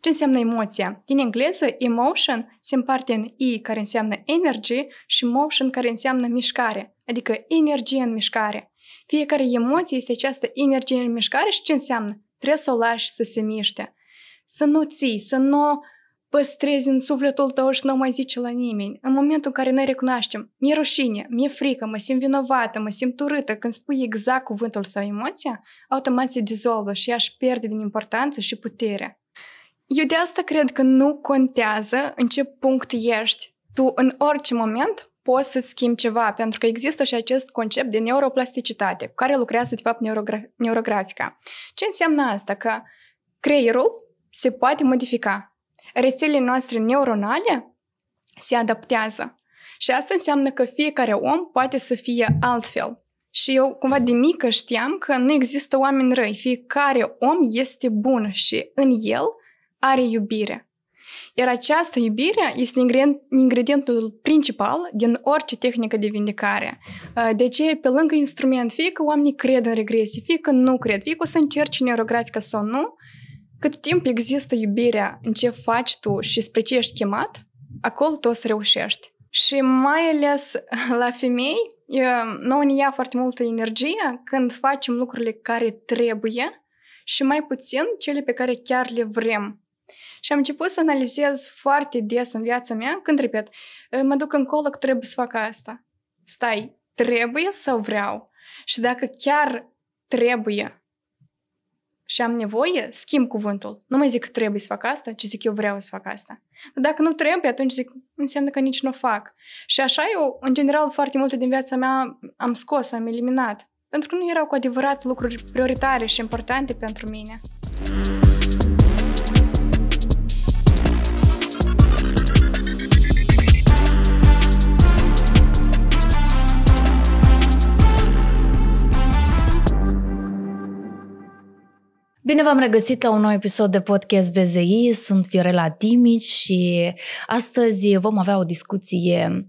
Ce înseamnă emoția? Din engleză, emotion se împarte în e care înseamnă energy, și motion, care înseamnă mișcare, adică energie în mișcare. Fiecare emoție este această energie în mișcare și ce înseamnă? Trebuie să o lași să se miște. Să nu ții, să nu păstrezi în sufletul tău și nu mai zici la nimeni. În momentul în care noi recunoaștem, mi-e rușine, mi-e frică, mă simt vinovată, mă simt urâtă, când spui exact cuvântul sau emoția, automat se dizolvă și ea își pierde din importanță și putere. Eu de asta cred că nu contează în ce punct ești. Tu în orice moment poți să-ți schimbi ceva, pentru că există și acest concept de neuroplasticitate, cu care lucrează, de fapt, neurogra- neurografica. Ce înseamnă asta? Că creierul se poate modifica. Rețelele noastre neuronale se adaptează. Și asta înseamnă că fiecare om poate să fie altfel. Și eu cumva de mică știam că nu există oameni răi, fiecare om este bun și în el are iubire. Iar această iubire este ingredientul principal din orice tehnică de vindecare. Uh, de ce, pe lângă instrument, fie că oamenii cred în regresie, fie că nu cred, fie că o să încerci neurografică sau nu, cât timp există iubirea în ce faci tu și spre ce ești chemat, acolo tu o să reușești. Și mai ales la femei, uh, nouă ne ia foarte multă energie când facem lucrurile care trebuie și mai puțin cele pe care chiar le vrem. Și am început să analizez foarte des în viața mea, când, repet, mă duc colo, că trebuie să fac asta. Stai, trebuie sau vreau? Și dacă chiar trebuie și am nevoie, schimb cuvântul. Nu mai zic că trebuie să fac asta, ci zic eu vreau să fac asta. Dar dacă nu trebuie, atunci zic, înseamnă că nici nu o fac. Și așa eu, în general, foarte multe din viața mea am scos, am eliminat. Pentru că nu erau cu adevărat lucruri prioritare și importante pentru mine. Mm. Bine v-am regăsit la un nou episod de podcast BZI, sunt Fiorela Timici și astăzi vom avea o discuție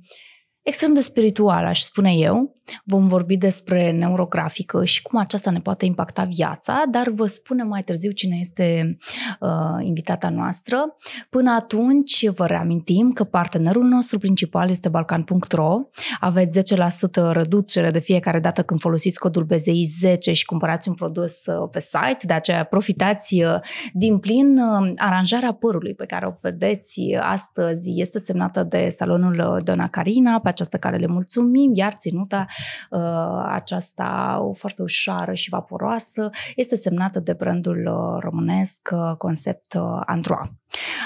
extrem de spirituală, aș spune eu, Vom vorbi despre neurografică și cum aceasta ne poate impacta viața, dar vă spunem mai târziu cine este uh, invitata noastră. Până atunci, vă reamintim că partenerul nostru principal este balcan.ro. Aveți 10% reducere de fiecare dată când folosiți codul BZI10 și cumpărați un produs uh, pe site, de aceea profitați uh, din plin. Uh, aranjarea părului pe care o vedeți astăzi este semnată de salonul Dona Carina, pe această care le mulțumim, iar ținuta Uh, aceasta foarte ușoară și vaporoasă este semnată de brandul uh, românesc uh, Concept Androa.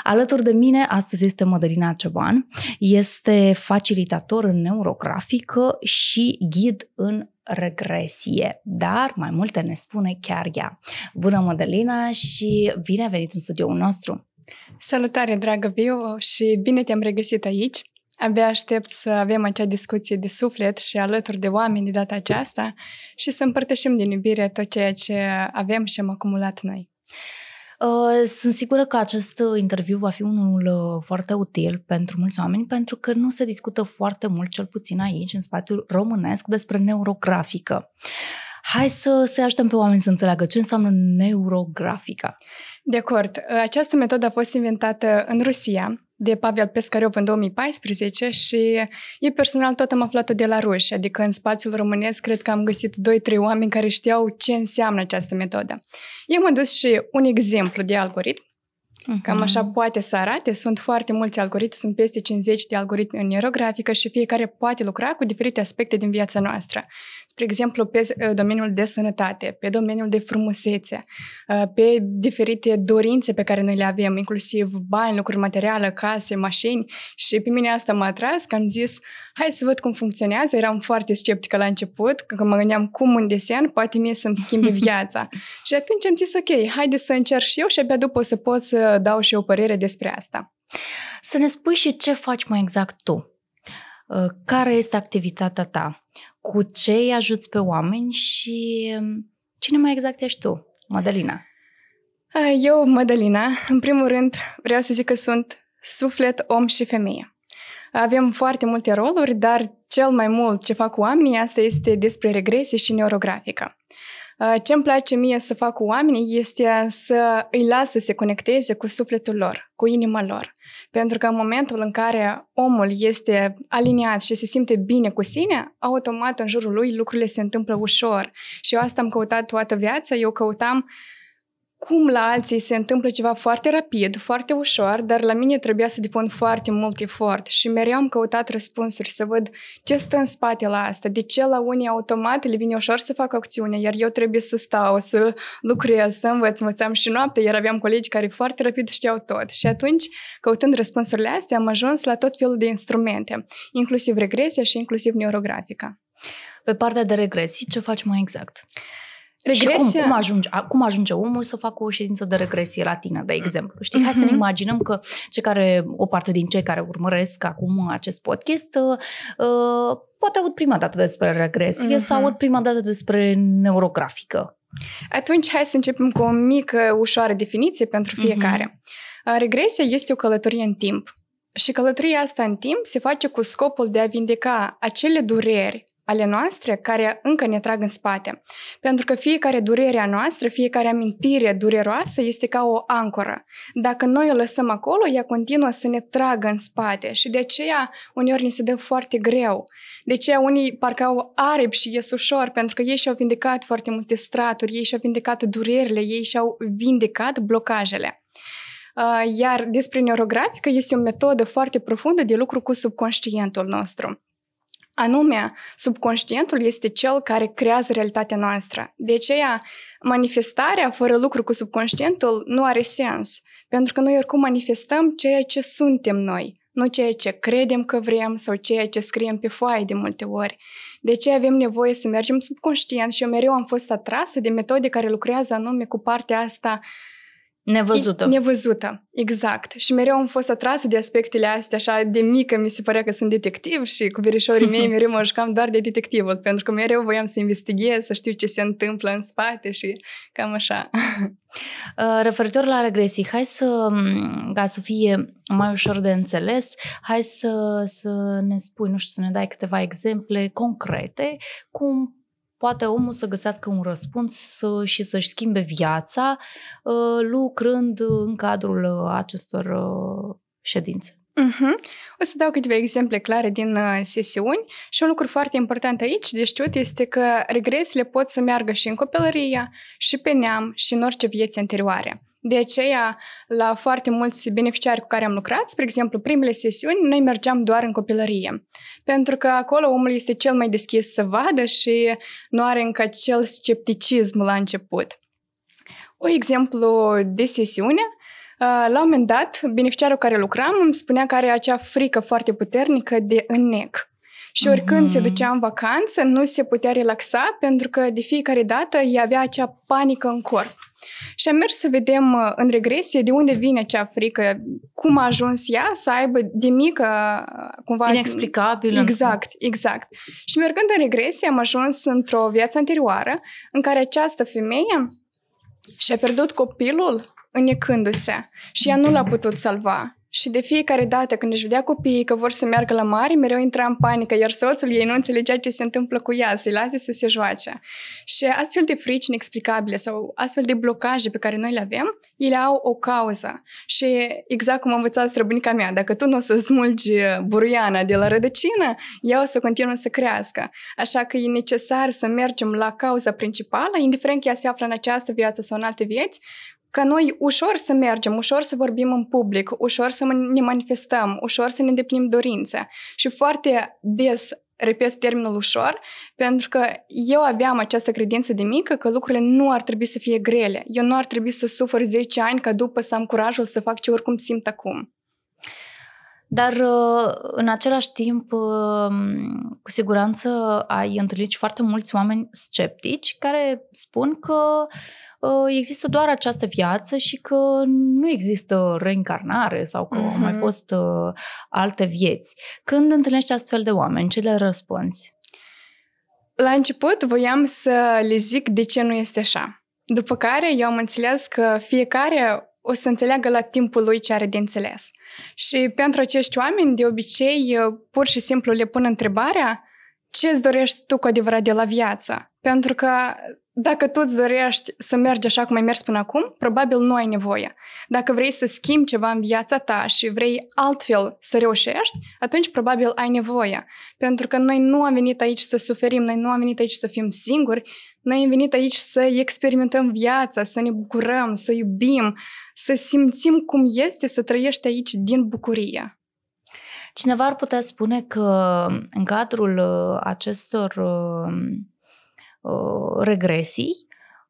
Alături de mine astăzi este Mădălina Ceban, este facilitator în neurografică și ghid în regresie, dar mai multe ne spune chiar ea. Bună, Mădălina, și bine ai venit în studioul nostru! Salutare, dragă Viu, și bine te-am regăsit aici! Abia aștept să avem acea discuție de suflet și alături de oameni de data aceasta și să împărtășim din iubire tot ceea ce avem și am acumulat noi. Uh, sunt sigură că acest interviu va fi unul uh, foarte util pentru mulți oameni, pentru că nu se discută foarte mult, cel puțin aici, în spațiul românesc, despre neurografică. Hai să se ajutăm pe oameni să înțeleagă ce înseamnă neurografica. De acord. Această metodă a fost inventată în Rusia de Pavel Pescariov în 2014 și eu personal tot am aflat-o de la ruși, adică în spațiul românesc cred că am găsit 2-3 oameni care știau ce înseamnă această metodă. Eu am adus și un exemplu de algoritm Uh-huh. Cam așa mhm. poate să arate. Sunt foarte mulți algoritmi, sunt peste 50 de algoritmi în neurografică și fiecare poate lucra cu diferite aspecte din viața noastră. Spre exemplu, pe uh, domeniul de sănătate, pe domeniul de frumusețe, uh, pe diferite dorințe pe care noi le avem, inclusiv bani, lucruri materiale, case, mașini. Și pe mine asta m-a atras, că am zis, hai să văd cum funcționează. Eram foarte sceptică la început, că mă gândeam cum un desen poate mie să-mi schimbe viața. și atunci am zis, ok, haide să încerc și eu și abia după o să pot să dau și o părere despre asta. Să ne spui și ce faci mai exact tu. Uh, care este activitatea ta? Cu ce îi ajuți pe oameni și um, cine mai exact ești tu, Madalina? Uh, eu, Madalina, în primul rând vreau să zic că sunt suflet, om și femeie. Avem foarte multe roluri, dar cel mai mult ce fac oamenii asta este despre regresie și neurografică. Uh, ce îmi place mie să fac cu oamenii este să îi las să se conecteze cu sufletul lor, cu inima lor. Pentru că în momentul în care omul este aliniat și se simte bine cu sine, automat în jurul lui lucrurile se întâmplă ușor. Și eu asta am căutat toată viața. Eu căutam uh, cum la alții se întâmplă ceva foarte rapid, foarte ușor, dar la mine trebuia să depun foarte mult efort și mereu am căutat răspunsuri să văd ce stă în spate la asta, de ce la unii automat le vine ușor să fac acțiune, iar eu trebuie să stau, să lucrez, să învăț, învățam și noapte, iar aveam colegi care foarte rapid știau tot. Și atunci, căutând răspunsurile astea, am ajuns la tot felul de instrumente, inclusiv regresia și inclusiv neurografica. Pe partea de regresii, ce faci mai exact? Uh, Regresia... Și cum, cum, ajunge, cum ajunge omul să facă o ședință de regresie la tine, de exemplu? Știi, hai să ne mhm. imaginăm că cei care, o parte din cei care urmăresc acum acest podcast uh, uh poate aud prima dată despre regresie uh-huh. sau aud prima dată despre neurografică. Atunci hai să începem cu o mică, ușoară definiție pentru mhm. fiecare. Uh-huh. Regresia este o călătorie în timp. Și călătoria asta în timp se face cu scopul de a vindeca acele dureri ale noastre care încă ne trag în spate. Pentru că fiecare durere a noastră, fiecare amintire dureroasă este ca o ancoră. Dacă noi o lăsăm acolo, ea continuă să ne tragă în spate și de aceea uneori ni se dă foarte greu. De aceea unii parcă au aripi și ies ușor pentru că ei și-au vindecat foarte multe straturi, ei și-au vindecat durerile, ei și-au vindecat blocajele. Uh, iar despre neurografică este o metodă foarte profundă de lucru cu subconștientul nostru. Anume, subconștientul este cel care creează realitatea noastră. De aceea, manifestarea fără lucru cu subconștientul nu are sens, pentru că noi oricum manifestăm ceea ce suntem noi, nu ceea ce credem că vrem sau ceea ce scriem pe foaie de multe ori. De ce avem nevoie să mergem subconștient și eu mereu am fost atrasă de metode care lucrează anume cu partea asta uh, Nevăzută. Nevăzută, exact. Și mereu am fost atrasă de aspectele astea, așa, de mică mi se părea că sunt detectiv și cu verișorii mei mereu mă jucam doar de detectivul, pentru că mereu voiam să investighez, să știu ce se întâmplă în spate și cam așa. Uh, referitor la regresii, hai să, ca să fie mai ușor de înțeles, hai să, să ne spui, nu știu, să ne dai câteva exemple concrete cum poate omul să găsească un răspuns și să-și schimbe viața uh, lucrând în cadrul uh, acestor uh, ședințe. Uh-huh. O să dau câteva exemple clare din uh, sesiuni și un lucru foarte important aici de știut este că regresile pot să meargă și în copilărie, și pe neam, și în orice vieți anterioare. De aceea, la foarte mulți beneficiari cu care am lucrat, spre exemplu, primele sesiuni, noi mergeam doar în copilărie. Pentru că acolo omul este cel mai deschis să vadă și nu are încă cel scepticism la început. Un exemplu de sesiune, uh, la un moment dat, beneficiarul care lucram îmi spunea că are acea frică foarte puternică de înnec. Și oricând mm-hmm. se ducea în vacanță, nu se putea relaxa pentru că de fiecare dată ea avea acea panică în corp. Și am mers să vedem uh, în regresie de unde vine acea frică, cum a ajuns ea să aibă de mică uh, cumva... Inexplicabil. Exact, exact. Și mergând în regresie am ajuns într-o viață anterioară în care această femeie și-a pierdut copilul înecându-se și ea nu l-a putut salva. Și de fiecare dată când își vedea copiii că vor să meargă la mare, mereu intra în panică, iar soțul ei nu înțelegea ce se întâmplă cu ea, să-i lase să se joace. Și astfel de frici inexplicabile sau astfel de blocaje pe care noi le avem, ele au o cauză. Și exact cum a învățat străbunica mea, dacă tu nu o să smulgi uh, buruiana de la rădăcină, ea o să continuă să crească. Așa că e necesar să mergem la cauza principală, indiferent că ea se află în această viață sau în alte vieți, că noi ușor să mergem, ușor să vorbim în public, ușor să ne manifestăm, ușor să ne deplinim dorințe. Și foarte des repet termenul ușor, pentru că eu aveam această credință de mică că lucrurile nu ar trebui să fie grele. Eu nu ar trebui să sufăr 10 ani ca după să am curajul să fac ce oricum simt acum. Dar uh, în același timp, uh, cu siguranță ai întâlnit și foarte mulți oameni sceptici care spun că uh, există doar această viață și că nu există reincarnare sau că mm au mai mm-hmm. fost uh, alte vieți. Când întâlnești astfel de oameni, ce le răspunzi? La început voiam să le zic de ce nu este așa. După care eu am înțeles că fiecare o să înțeleagă la timpul lui ce are de înțeles. Și pentru acești oameni, de obicei, uh, pur și simplu le pun întrebarea ce îți dorești tu cu adevărat de la viață? Pentru că dacă tu îți dorești să mergi așa cum ai mers până acum, probabil nu ai nevoie. Dacă vrei să schimbi ceva în viața ta și vrei altfel să reușești, atunci probabil ai nevoie. Pentru că noi nu am venit aici să suferim, noi nu am venit aici să fim singuri, noi am venit aici să experimentăm viața, să ne bucurăm, să iubim, să simțim cum este să trăiești aici din bucurie. Cineva ar putea spune că în cadrul uh, acestor uh, Uh, regresii.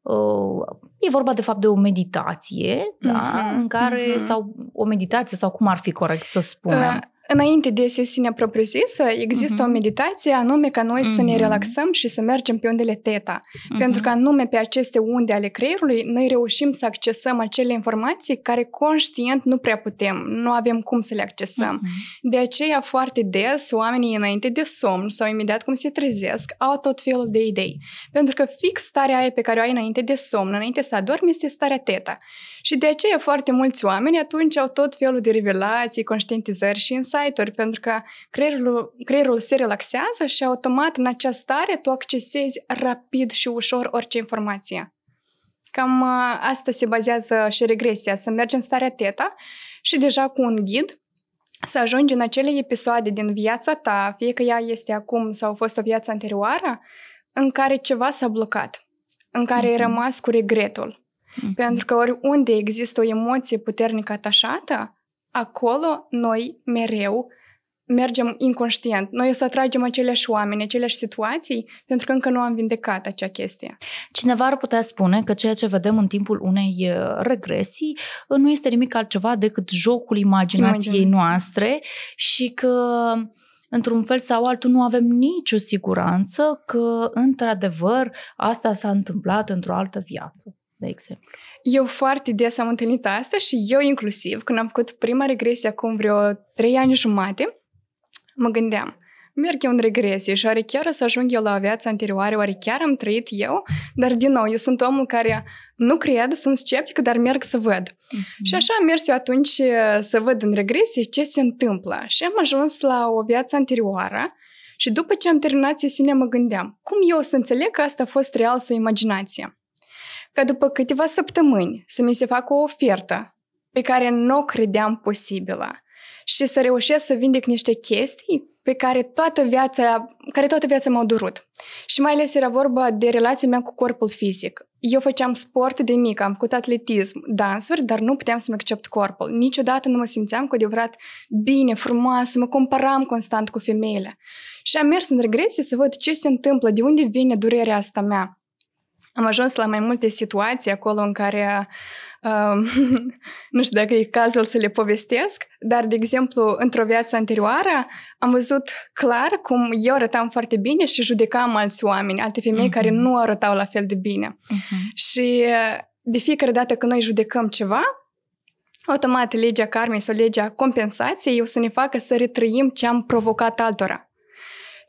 Uh, e vorba de fapt de o meditație, mm-hmm. da, mhm, în care, mm-hmm. sau o meditație, sau cum ar fi corect să spunem. Uh, Înainte de sesiunea propriu-zisă, există uh-huh. o mhm. meditație anume ca noi uh-huh. să ne mhm. relaxăm și să mergem pe undele teta. Uh-huh. Mhm. Pentru că anume pe aceste unde ale creierului, noi reușim să accesăm acele informații care conștient nu prea putem, nu avem cum să le accesăm. Uh-huh. De aceea, foarte des, oamenii înainte de somn sau imediat cum se trezesc, au tot felul de idei. Pentru că fix starea aia pe care o ai înainte de somn, înainte să adormi, este starea teta. Și de aceea foarte mulți oameni atunci au tot felul de revelații, conștientizări și insight-uri, pentru că creierul, creierul se relaxează și automat în această stare tu accesezi rapid și ușor orice informație. Cam uh, asta se bazează și regresia, să mergi în starea teta și deja cu un ghid să ajungi în acele episoade din viața ta, fie că ea este acum sau a fost o viață anterioară, în care ceva s-a blocat, în care mm-hmm. ai mhm. rămas cu regretul, Mm-hmm. Pentru că oriunde există o emoție puternică atașată, acolo noi mereu mergem inconștient. Noi o să atragem aceleași oameni, aceleași situații, pentru că încă nu am vindecat acea chestie. Cineva ar putea spune că ceea ce vedem în timpul unei uh, regresii uh, nu este nimic altceva decât jocul imaginației Imaginați. noastre și că într-un fel sau altul nu avem nicio siguranță că într-adevăr asta s-a întâmplat într-o altă viață de exemplu. Eu foarte des am întâlnit asta și eu inclusiv, când am făcut prima regresie acum vreo trei ani jumate, mă gândeam, merg eu în regresie și oare chiar o să ajung eu la viața anterioară, oare chiar am trăit eu? Dar, din nou, eu sunt omul care nu cred, sunt sceptic, dar merg să văd. Mm-hmm. Și așa am mers eu atunci eh, să văd în regresie ce se întâmplă. Și am ajuns la o viață anterioară și după ce am terminat sesiunea mă gândeam, cum eu o să înțeleg că asta a fost real sau imaginație? ca după câteva săptămâni să mi se facă o ofertă pe care nu o credeam posibilă și să reușesc să vindec niște chestii pe care toată viața, care toată viața m-au durut. Și mai ales era vorba de relația mea cu corpul fizic. Eu făceam sport de mic, am făcut atletism, dansuri, dar nu puteam să-mi accept corpul. Niciodată nu mă simțeam cu adevărat bine, frumoasă, mă comparam constant cu femeile. Și am mers în regresie să văd ce se întâmplă, de unde vine durerea asta mea. Am ajuns la mai multe situații acolo în care ehm, nu știu dacă e cazul să le povestesc, dar, de exemplu, într-o viață anterioară am văzut clar cum eu arătam foarte bine și judecam alți oameni, alte femei uh-huh. care mhm. nu arătau la fel de bine. Uh-huh. Și eh, de fiecare dată când noi judecăm ceva, automat legea karmei sau legea compensației o să ne facă să retrăim ce am provocat altora.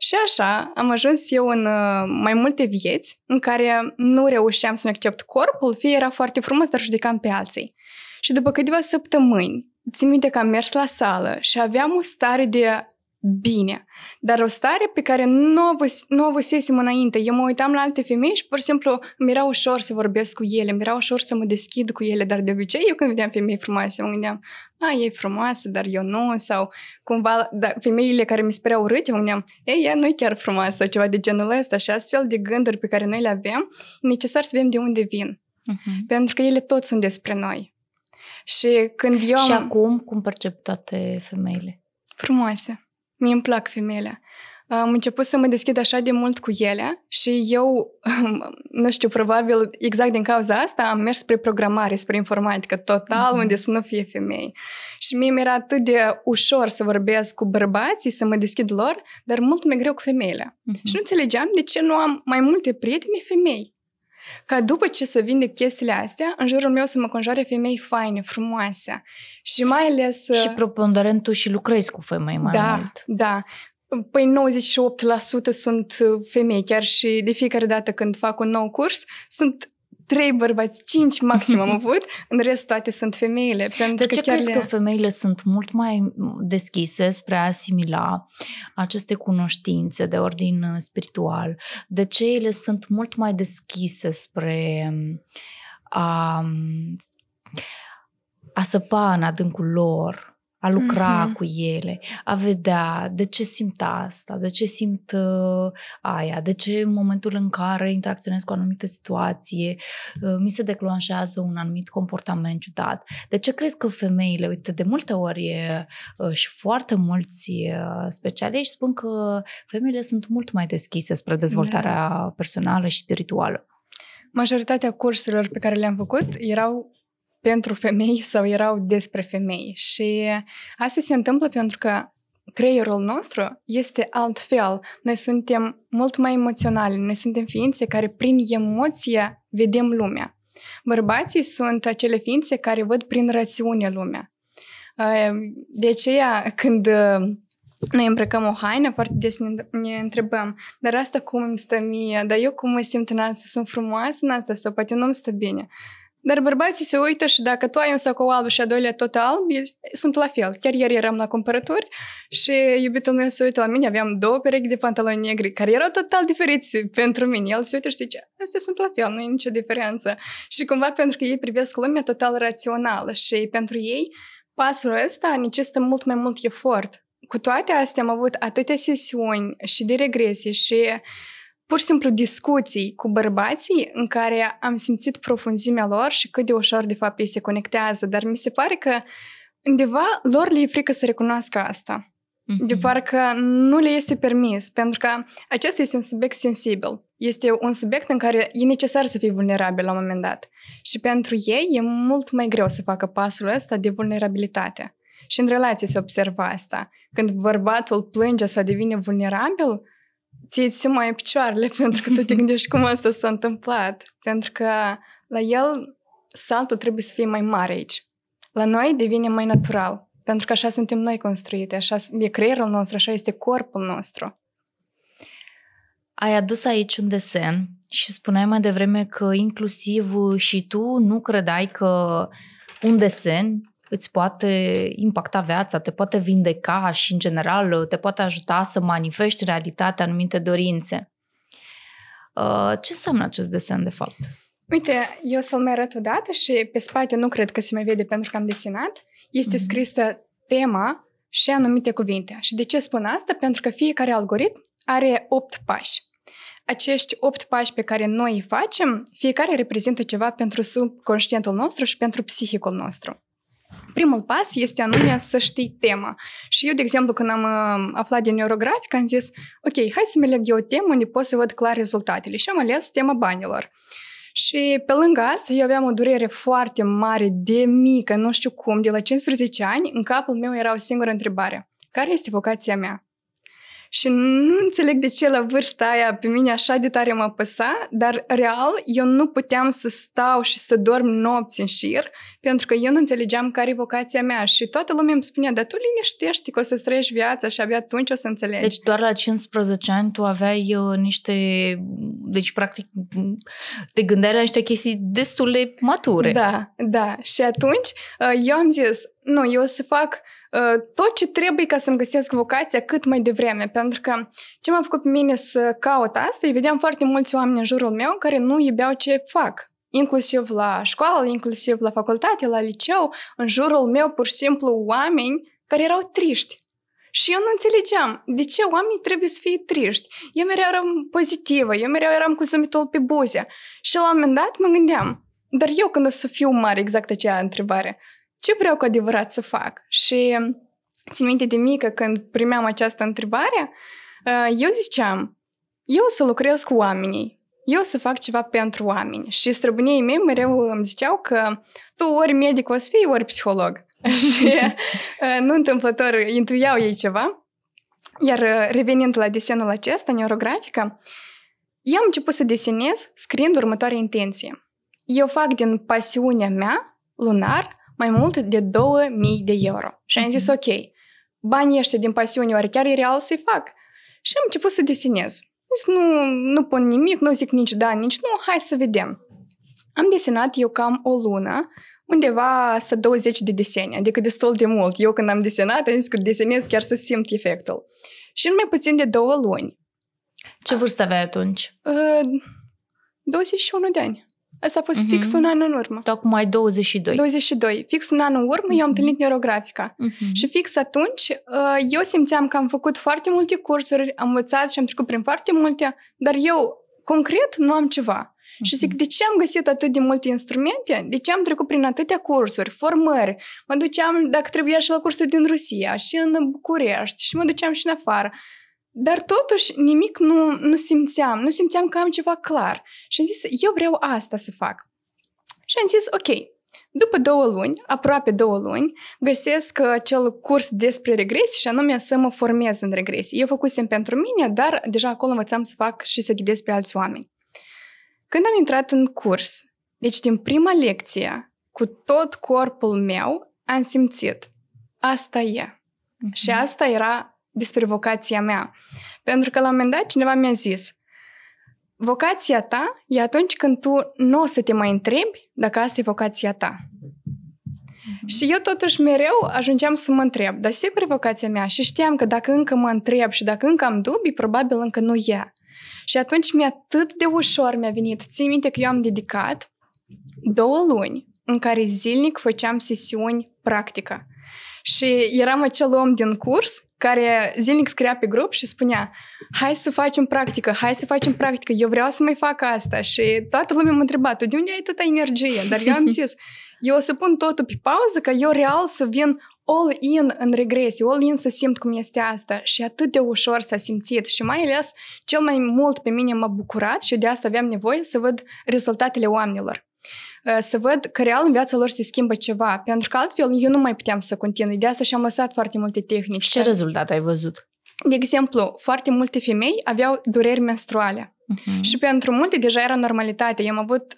Și așa am ajuns eu în uh, mai multe vieți în care nu reușeam să-mi accept corpul, fie era foarte frumos, dar judecam pe alții. Și după câteva săptămâni, țin minte că am mers la sală și aveam o stare de bine. Dar o stare pe care nu o, o văsesem înainte. Eu mă uitam la alte femei și pur și simplu mi era ușor să vorbesc cu ele, mi era ușor să mă deschid cu ele, dar de obicei eu când vedeam femei frumoase, mă gândeam, a, e frumoasă, dar eu nu, sau cumva da, femeile care mi spereau urâte, mă gândeam, ei, ea nu e chiar frumoasă, sau ceva de genul ăsta și astfel de gânduri pe care noi le avem, e necesar să vedem de unde vin. Uh-huh. Pentru că ele toți sunt despre noi. Și când eu... Și acum, cum percep toate femeile? Frumoase Mie îmi plac femeile. Am început să mă deschid așa de mult cu ele și eu, nu știu, probabil exact din cauza asta am mers spre programare, spre informatică, total mm-hmm. unde să nu fie femei. Și mie mi-era atât de ușor să vorbesc cu bărbații, să mă deschid lor, dar mult mai greu cu femeile. Mm-hmm. Și nu înțelegeam de ce nu am mai multe prietene femei. Ca după ce să vin de chestiile astea, în jurul meu să mă conjoare femei faine, frumoase. Și mai ales... Și uh, preponderent tu și lucrezi cu femei mai da, mult. Da, Păi 98% sunt uh, femei, chiar și de fiecare dată când fac un nou curs, sunt trei bărbați, cinci maxim am avut, în rest toate sunt femeile. Pentru de că ce chiar crezi le... că femeile sunt mult mai deschise spre a asimila aceste cunoștințe de ordin uh, spiritual? De ce ele sunt mult mai deschise spre um, a, a săpa în adâncul lor a lucra mm-hmm. cu ele, a vedea de ce simt asta, de ce simt uh, aia, de ce în momentul în care interacționez cu o anumită situație uh, mi se declanșează un anumit comportament ciudat. De ce crezi că femeile, uite, de multe ori uh, și foarte mulți uh, specialiști spun că femeile sunt mult mai deschise spre dezvoltarea da. personală și spirituală. Majoritatea cursurilor pe care le-am făcut erau pentru femei sau erau despre femei. Și asta se întâmplă pentru că creierul nostru este altfel. Noi suntem mult mai emoționali, noi suntem ființe care prin emoție vedem lumea. Bărbații sunt acele ființe care văd prin rațiune lumea. Ehm, de aceea, când uh, noi îmbrăcăm o haină, foarte des ne, ne întrebăm, dar asta cum îmi stă mie, dar eu cum mă simt în asta, sunt frumoasă în asta sau poate nu îmi stă bine. Dar bărbații se uită și dacă tu ai un sacou alb și a doilea tot alb, sunt la fel. Chiar ieri eram la cumpărături și iubitul meu se uită la mine, aveam două perechi de pantaloni negri care erau total diferiți pentru mine. El se uită și zice, astea sunt la fel, nu e nicio diferență. Și cumva pentru că ei privesc lumea total rațională și pentru ei pasul ăsta necesită mult mai mult efort. Cu toate astea am avut atâtea sesiuni și de regresie și pur și simplu discuții cu bărbații în care am simțit profunzimea lor și cât de ușor de fapt ei se conectează, dar mi se pare că undeva lor le e frică să recunoască asta. Mhm. De parcă nu le este permis, pentru că acesta este un subiect sensibil. Este un subiect în care e necesar să fii vulnerabil la un moment dat. Și pentru ei e mult mai greu să facă pasul ăsta de vulnerabilitate. Și în relație se observă asta. Când bărbatul plânge sau devine vulnerabil, ți se mai picioarele pentru că tu te gândești cum asta s-a întâmplat. Pentru că la el saltul trebuie să fie mai mare aici. La noi devine mai natural. Pentru că așa suntem noi construite, așa e creierul nostru, așa este corpul nostru. Ai adus aici un desen și spuneai mai devreme că inclusiv și tu nu credeai că un desen îți poate impacta viața, te poate vindeca și, în general, te poate ajuta să manifesti realitatea anumite dorințe. Uh, ce înseamnă acest desen, de fapt? Uite, eu să-l mai arăt odată și pe spate nu cred că se mai vede pentru că am desenat. Este mm-hmm. scrisă tema și anumite cuvinte. Și de ce spun asta? Pentru că fiecare algoritm are 8 pași. Acești 8 pași pe care noi îi facem, fiecare reprezintă ceva pentru subconștientul nostru și pentru psihicul nostru primul pas este anume să știi tema. Și eu, de exemplu, când am uh, aflat din neurografic, am zis, ok, hai să-mi leg eu o temă unde pot să văd clar rezultatele. Și am ales tema banilor. Și pe lângă asta, eu aveam o durere foarte mare, de mică, nu știu cum, de la 15 ani, în capul meu era o singură întrebare. Care este vocația mea? Și nu înțeleg de ce la vârsta aia pe mine așa de tare mă păsa, dar real eu nu puteam să stau și să dorm nopți în șir, pentru că eu nu înțelegeam care e vocația mea și toată lumea îmi spunea, dar tu liniștești că o să străiești viața și abia atunci o să înțelegi. Deci doar la 15 ani tu aveai uh, niște, deci practic te gândeai la niște chestii destul de mature. Da, da. Și atunci uh, eu am zis, nu, eu o să fac uh, tot ce trebuie ca să-mi găsesc vocația cât mai devreme, pentru că ce m-a făcut pe mine să caut asta, eu vedeam foarte mulți oameni în jurul meu care nu iubeau ce fac, inclusiv la școală, inclusiv la facultate, la liceu, în jurul meu pur și simplu oameni care erau triști. Și eu nu înțelegeam de ce oamenii trebuie să fie triști. Eu mereu eram pozitivă, eu mereu eram cu zâmbetul pe buze. Și la un moment dat mă gândeam, dar eu când o să fiu mare, exact aceea întrebare, ce vreau cu adevărat să fac? Și țin minte de mică când primeam această întrebare, uh, eu ziceam, eu să lucrez cu oamenii, eu să fac ceva pentru oameni. Și străbunii mei mereu îmi ziceau că tu ori medic o să fii, ori psiholog. și uh, nu întâmplător intuiau ei ceva. Iar uh, revenind la desenul acesta, neurografică, eu am început să desenez scriind următoarea intenție. Eu fac din pasiunea mea, lunar, mai mult de 2000 de euro. Și am zis, ok, banii ăștia din pasiune, oare chiar e real să-i fac? Și am început să desenez. Zis, nu, nu pun nimic, nu zic nici da, nici nu, hai să vedem. Am desenat eu cam o lună, undeva să 20 de desene, adică destul de mult. Eu când am desenat, am zis că desenez chiar să simt efectul. Și în mai puțin de două luni. Ce vârstă aveai atunci? Uh, 21 de ani. Asta a fost uh-huh. fix un an în urmă. Acum ai 22. 22. Fix un an în urmă uh-huh. eu am mhm. întâlnit neurografica. Uh-huh. Mhm. Și fix atunci uh, eu simțeam că am făcut foarte multe cursuri, am învățat și am trecut prin foarte multe, dar eu concret nu am ceva. Uh-huh. Și zic, de ce am găsit atât de multe instrumente? De ce am trecut prin atâtea cursuri, formări? Mă duceam, dacă trebuia, și la cursuri din Rusia, și în București, și mă duceam și în afară. Dar totuși nimic nu, nu simțeam, nu simțeam că am ceva clar. Și am zis, eu vreau asta să fac. Și am zis, ok, după două luni, aproape două luni, găsesc uh, acel curs despre regresie și anume să mă formez în regresie. Eu făcusem pentru mine, dar deja acolo învățam să fac și să ghidez pe alți oameni. Când am intrat în curs, deci din prima lecție, cu tot corpul meu, am simțit, asta e. Mm-hmm. Și mhm. asta era despre vocația mea. Pentru că la un moment dat cineva mi-a zis, vocația ta e atunci când tu nu o să te mai întrebi dacă asta e vocația ta. Mhm. Și eu totuși mereu ajungeam să mă întreb, dar sigur e vocația mea și știam că dacă încă mă întreb și dacă încă am dubii, probabil încă nu e. Și atunci mi-a atât de ușor mi-a venit. Ții minte că eu am dedicat două luni în care zilnic făceam sesiuni practică. Și eram acel om din curs care zilnic scria pe grup și spunea hai să facem practică, hai să facem practică, eu vreau să mai fac asta. Și toată lumea m-a întrebat, tu de unde ai atâta energie? Dar eu am zis, eu o să pun totul pe pauză ca eu real să vin all in în regresie, all in să simt cum este asta și atât de ușor s-a simțit și mai ales cel mai mult pe mine m-a bucurat și de asta aveam nevoie să văd rezultatele oamenilor să văd că real în viața lor se schimbă ceva, pentru că altfel eu nu mai puteam să continui. De asta și-am lăsat foarte multe tehnici. Și ce rezultat ai văzut? De exemplu, foarte multe femei aveau dureri menstruale. Uh-huh. Și pentru multe deja era normalitate. Eu am avut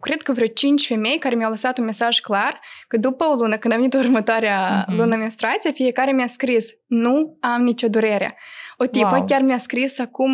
cred că vreo 5 femei care mi-au lăsat un mesaj clar că după o lună, când a venit următoarea uh-huh. lună menstruație, fiecare mi-a scris nu am nicio durere. O tipă wow. chiar mi-a scris acum,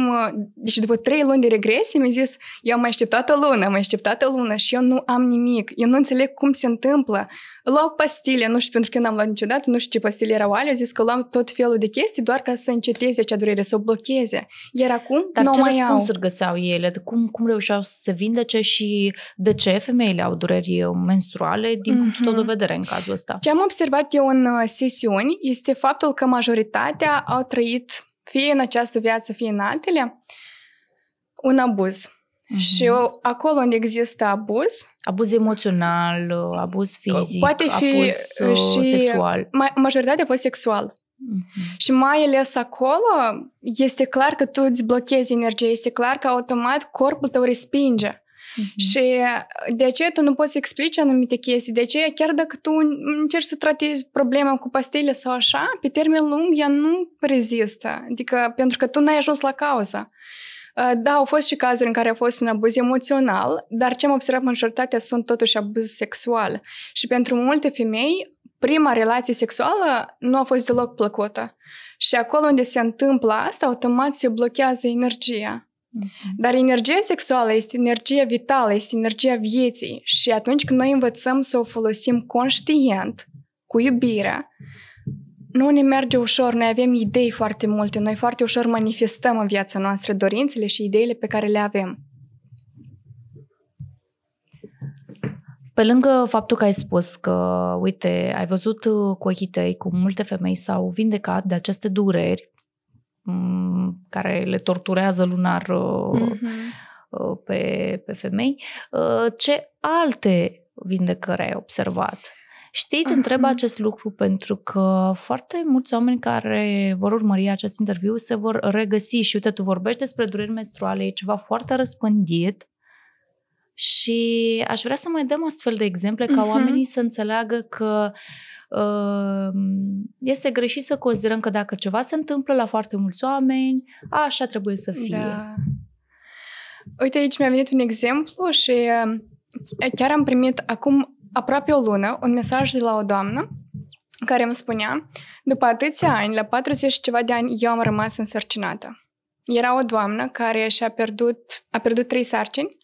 deci după trei luni de regresie, mi-a zis, eu am mai așteptat o lună, am mai așteptat o lună și eu nu am nimic, eu nu înțeleg cum se întâmplă. Luau pastile, nu știu pentru că n-am luat niciodată, nu știu ce pastile erau alea, zis că luam tot felul de chestii doar ca să înceteze acea durere, să o blocheze. Iar acum Dar nu ce mai răspunsuri au. găseau ele? Cum, cum reușeau să se vindece și de ce femeile au dureri menstruale din mm-hmm. punctul tău de vedere în cazul ăsta? Ce am observat eu în sesiuni este faptul că majoritatea au trăit fie în această viață, fie în altele, un abuz. Uh-huh. Și acolo unde există abuz... Abuz emoțional, abuz uh, fizic, poate fi abuz uh, și sexual. Majoritatea a fost sexual. Uh-huh. Și mai ales acolo, este clar că tu îți blochezi energia, este clar că automat corpul tău respinge. Mm-hmm. Și uh, de ce tu nu poți să explici anumite chestii, de ce chiar dacă tu încerci să tratezi problema cu pastile sau așa, pe termen lung ea nu rezistă, adică pentru că tu n-ai ajuns la cauză. Uh, da, au fost și cazuri în care a fost un abuz emoțional, dar ce am observat majoritatea sunt totuși abuz sexual. Și pentru multe femei, prima relație sexuală nu a fost deloc plăcută. Și acolo unde se întâmplă asta, automat se blochează energia. Dar energia sexuală este energia vitală, este energia vieții și atunci când noi învățăm să o folosim conștient, cu iubire, nu ne merge ușor, noi avem idei foarte multe, noi foarte ușor manifestăm în viața noastră dorințele și ideile pe care le avem. Pe lângă faptul că ai spus că, uite, ai văzut cu ochii tăi cum multe femei s-au vindecat de aceste dureri care le torturează lunar uh, mm-hmm. uh, pe, pe femei, uh, ce alte vindecări ai observat? Știi, te întreb mm-hmm. acest lucru pentru că foarte mulți oameni care vor urmări acest interviu se vor regăsi și uite, tu vorbești despre dureri menstruale, e ceva foarte răspândit și aș vrea să mai dăm astfel de exemple ca uh-huh. oamenii să înțeleagă că uh, Ehm, este greșit să considerăm că dacă ceva se întâmplă la foarte mulți oameni, așa trebuie să fie. Da. Uite, aici mi-a venit un exemplu și ehm, chiar am primit acum aproape o lună un mesaj de la o doamnă care îmi spunea, după atâția ani, la 40 și ceva de ani, eu am rămas însărcinată. Era o doamnă care și-a pierdut, a pierdut trei sarcini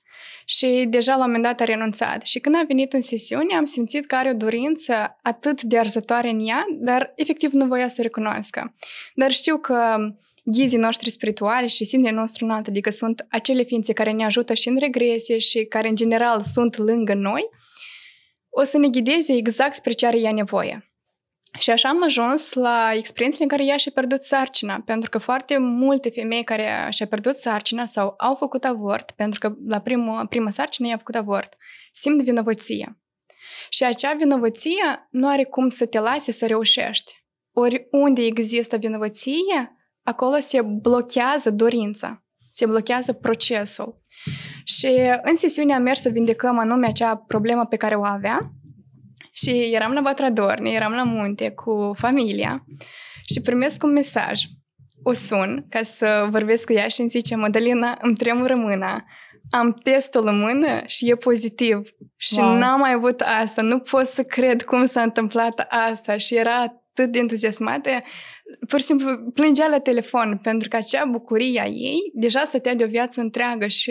și deja la un moment dat a renunțat. Și când a venit în sesiune, am simțit că are o dorință atât de arzătoare în ea, dar efectiv nu voia să recunoască. Dar știu că ghizii noștri spirituali și sinele nostru înalt, adică sunt acele ființe care ne ajută și în regresie și care în general sunt lângă noi, o să ne ghideze exact spre ce are ea nevoie. Și așa am ajuns la experiențele în care ea și-a pierdut sarcina, pentru că foarte multe femei care și-a pierdut sarcina sau au făcut avort, pentru că la primul, prima sarcină i-a făcut avort, simt vinovăție. Și acea vinovăție nu are cum să te lase să reușești. Ori unde există vinovăție, acolo se blochează dorința, se blochează procesul. Și în sesiunea am mers să vindecăm anume acea problemă pe care o avea, și eram la Batra Dorne, eram la munte cu familia și primesc un mesaj. O sun ca să vorbesc cu ea și îmi zice, Madalina, îmi tremură mâna, am testul în mână și e pozitiv. Și wow. n-am mai avut asta, nu pot să cred cum s-a întâmplat asta și era atât de entuziasmată, pur și simplu plângea la telefon pentru că acea bucurie a ei deja stătea de o viață întreagă și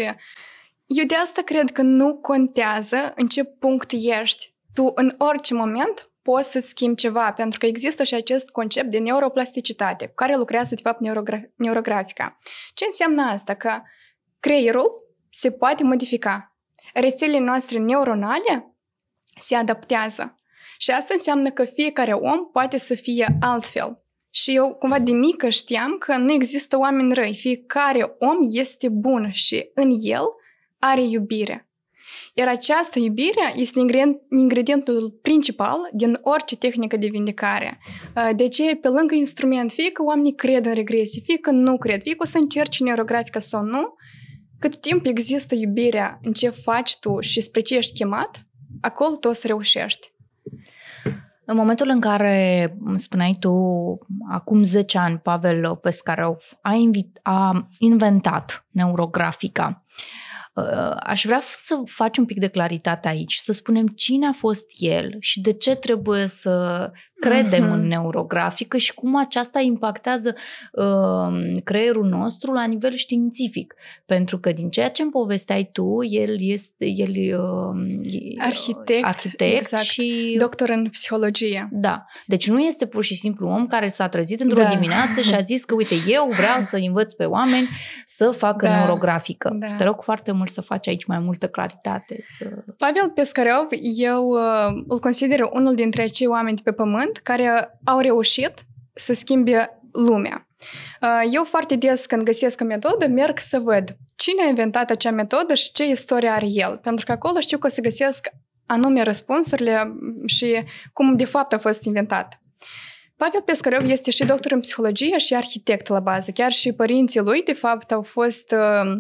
eu de asta cred că nu contează în ce punct ești tu în orice moment poți să schimbi ceva, pentru că există și acest concept de neuroplasticitate, cu care lucrează, de fapt, neurogra- neurografica. Ce înseamnă asta? Că creierul se poate modifica. Rețelele noastre neuronale se adaptează. Și asta înseamnă că fiecare om poate să fie altfel. Și eu cumva de mică știam că nu există oameni răi. Fiecare om este bun și în el are iubire. Iar această iubire este ingredientul principal din orice tehnică de vindecare. De ce, pe lângă instrument, fie că oamenii cred în regresie, fie că nu cred, fie că o să încerci neurografică sau nu, cât timp există iubirea în ce faci tu și spre ce ești chemat, acolo tu o să reușești. În momentul în care spuneai tu, acum 10 ani, Pavel Pescarov a, invit, a inventat neurografica, Uh, aș vrea să faci un pic de claritate aici, să spunem cine a fost el și de ce trebuie să credem mm-hmm. în mhm. neurografică și cum aceasta impactează uh, creierul nostru la nivel științific. Pentru că din ceea ce îmi povesteai tu, el este el, uh, arhitect, arhitect exact. și doctor în psihologie. Da. Deci nu este pur și simplu om care s-a trezit într-o da. dimineață și a zis că uite, eu vreau să învăț pe oameni să facă da. neurografică. Da. Te rog foarte mult să faci aici mai multă claritate. Să... Pavel Pescarov, eu uh, îl consider unul dintre cei oameni de pe pământ moment care au reușit să schimbe lumea. Uh, eu foarte des când găsesc o metodă, merg să văd cine a inventat acea metodă și ce istorie are el. Pentru că acolo știu că o să găsesc anume răspunsurile și cum de fapt a fost inventat. Pavel Pescarov este și doctor în psihologie și arhitect la bază. Chiar și părinții lui, de fapt, au fost uh,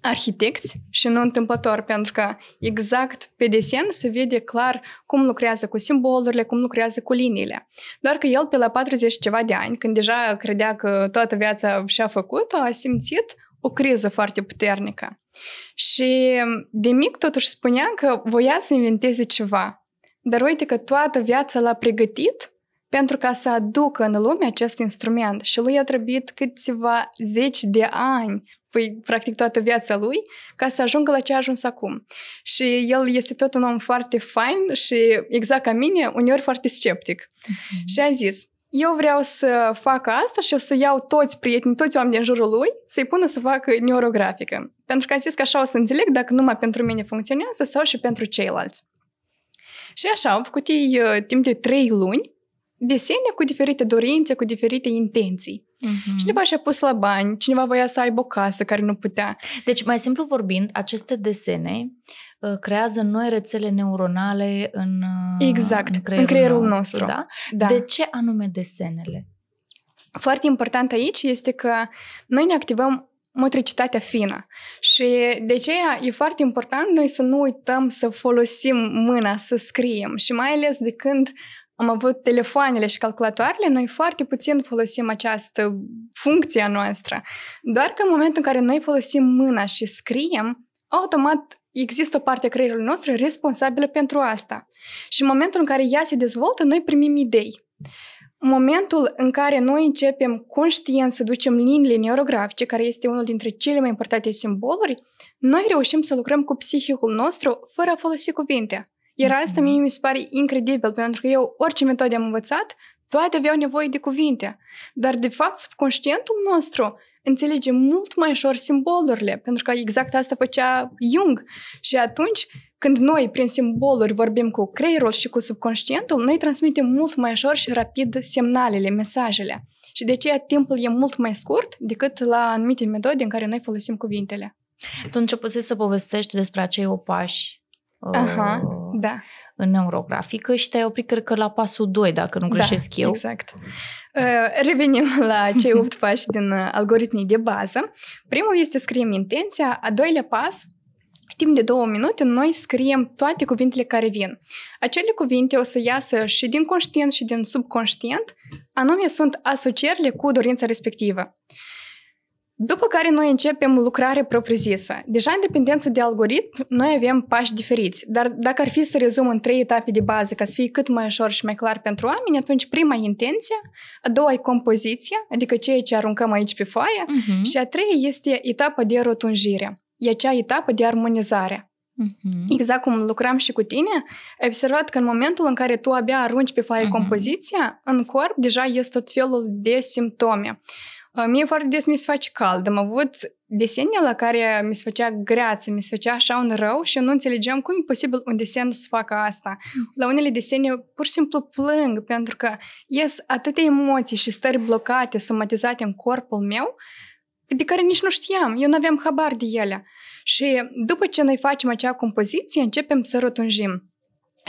arhitecți și nu întâmplător, pentru că exact pe desen se vede clar cum lucrează cu simbolurile, cum lucrează cu liniile. Doar că el, pe la 40 ceva de ani, când deja credea că toată viața și-a făcut a simțit o criză foarte puternică. Și de mic totuși spunea că voia să inventeze ceva, dar uite că toată viața l-a pregătit pentru ca să aducă în lume acest instrument și lui a trebuit câțiva zeci de ani păi, practic toată viața lui, ca să ajungă la ce a ajuns acum. Și el este tot un om foarte fain și, exact ca mine, uneori foarte sceptic. Mm-hmm. Și a zis, eu vreau să fac asta și o să iau toți prietenii, toți oamenii din jurul lui, să-i pună să facă neurografică. Pentru că a zis că așa o să înțeleg dacă numai pentru mine funcționează sau și pentru ceilalți. Și așa, am făcut ei uh, timp de trei luni desene cu diferite dorințe, cu diferite intenții. Uh-huh. Cineva și-a pus la bani, cineva voia să aibă o casă care nu putea. Deci, mai simplu vorbind, aceste desene uh, creează noi rețele neuronale în, uh, exact, în creierul, în creierul nostru. nostru. Da? Da. De ce anume desenele? Foarte important aici este că noi ne activăm motricitatea fină. Și de aceea e foarte important noi să nu uităm să folosim mâna, să scriem și mai ales de când am avut telefoanele și calculatoarele, noi foarte puțin folosim această funcție a noastră. Doar că în momentul în care noi folosim mâna și scriem, automat există o parte a creierului nostru responsabilă pentru asta. Și în momentul în care ea se dezvoltă, noi primim idei. Momentul în care noi începem conștient să ducem liniile neurografice, care este unul dintre cele mai importante simboluri, noi reușim să lucrăm cu psihicul nostru fără a folosi cuvinte. Iar asta mhm. mie mi se pare incredibil, pentru că eu orice metodă am învățat, toate aveau nevoie de cuvinte. Dar, de fapt, subconștientul nostru înțelege mult mai ușor simbolurile, pentru că exact asta făcea Jung. Și atunci, când noi, prin simboluri, vorbim cu creierul și cu subconștientul, noi transmitem mult mai ușor și rapid semnalele, mesajele. Și de aceea timpul e mult mai scurt decât la anumite metode în care noi folosim cuvintele. Tu începusei să povestești despre acei opași Aha, uh, da. în neurografică și te-ai oprit, cred că, la pasul 2, dacă nu da, greșesc da, eu. exact. Uh, revenim la cei 8 pași din uh, algoritmii de bază. Primul este scriem intenția, a doilea pas timp de două minute, noi scriem toate cuvintele care vin. Acele cuvinte o să iasă și din conștient și din subconștient, anume sunt asocierile cu dorința respectivă. După care noi începem lucrare propriu-zisă. Deja în dependență de algoritm, noi avem pași diferiți, dar dacă ar fi să rezum în trei etape de bază ca să fie cât mai ușor și mai clar pentru oameni, atunci prima e intenția, a doua e compoziția, adică ceea ce aruncăm aici pe foaie, uh-huh. și a treia este etapa de rotunjire, e acea etapă de armonizare. Uh-huh. Exact cum lucram și cu tine, ai observat că în momentul în care tu abia arunci pe foaie uh-huh. compoziția, în corp deja este tot felul de simptome. Mie foarte des mi se face cald. Am avut desene la care mi se făcea greață, mi se făcea așa un rău și eu nu înțelegeam cum e posibil un desen să facă asta. La unele desene pur și simplu plâng pentru că ies atâtea emoții și stări blocate, somatizate în corpul meu, de care nici nu știam, eu nu aveam habar de ele. Și după ce noi facem acea compoziție, începem să rotunjim.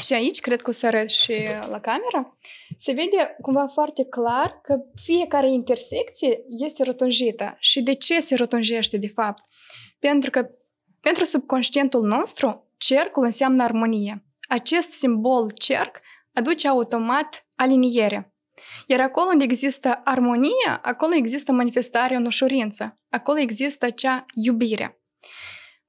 Și aici cred că o să arăt și da. uh, la cameră. Se vede cumva foarte clar că fiecare intersecție este rotunjită. Și de ce se rotunjește de fapt? Pentru că pentru subconștientul nostru, cercul înseamnă armonie. Acest simbol cerc aduce automat aliniere. Iar acolo unde există armonie, acolo există manifestare în ușurință, acolo există acea iubire.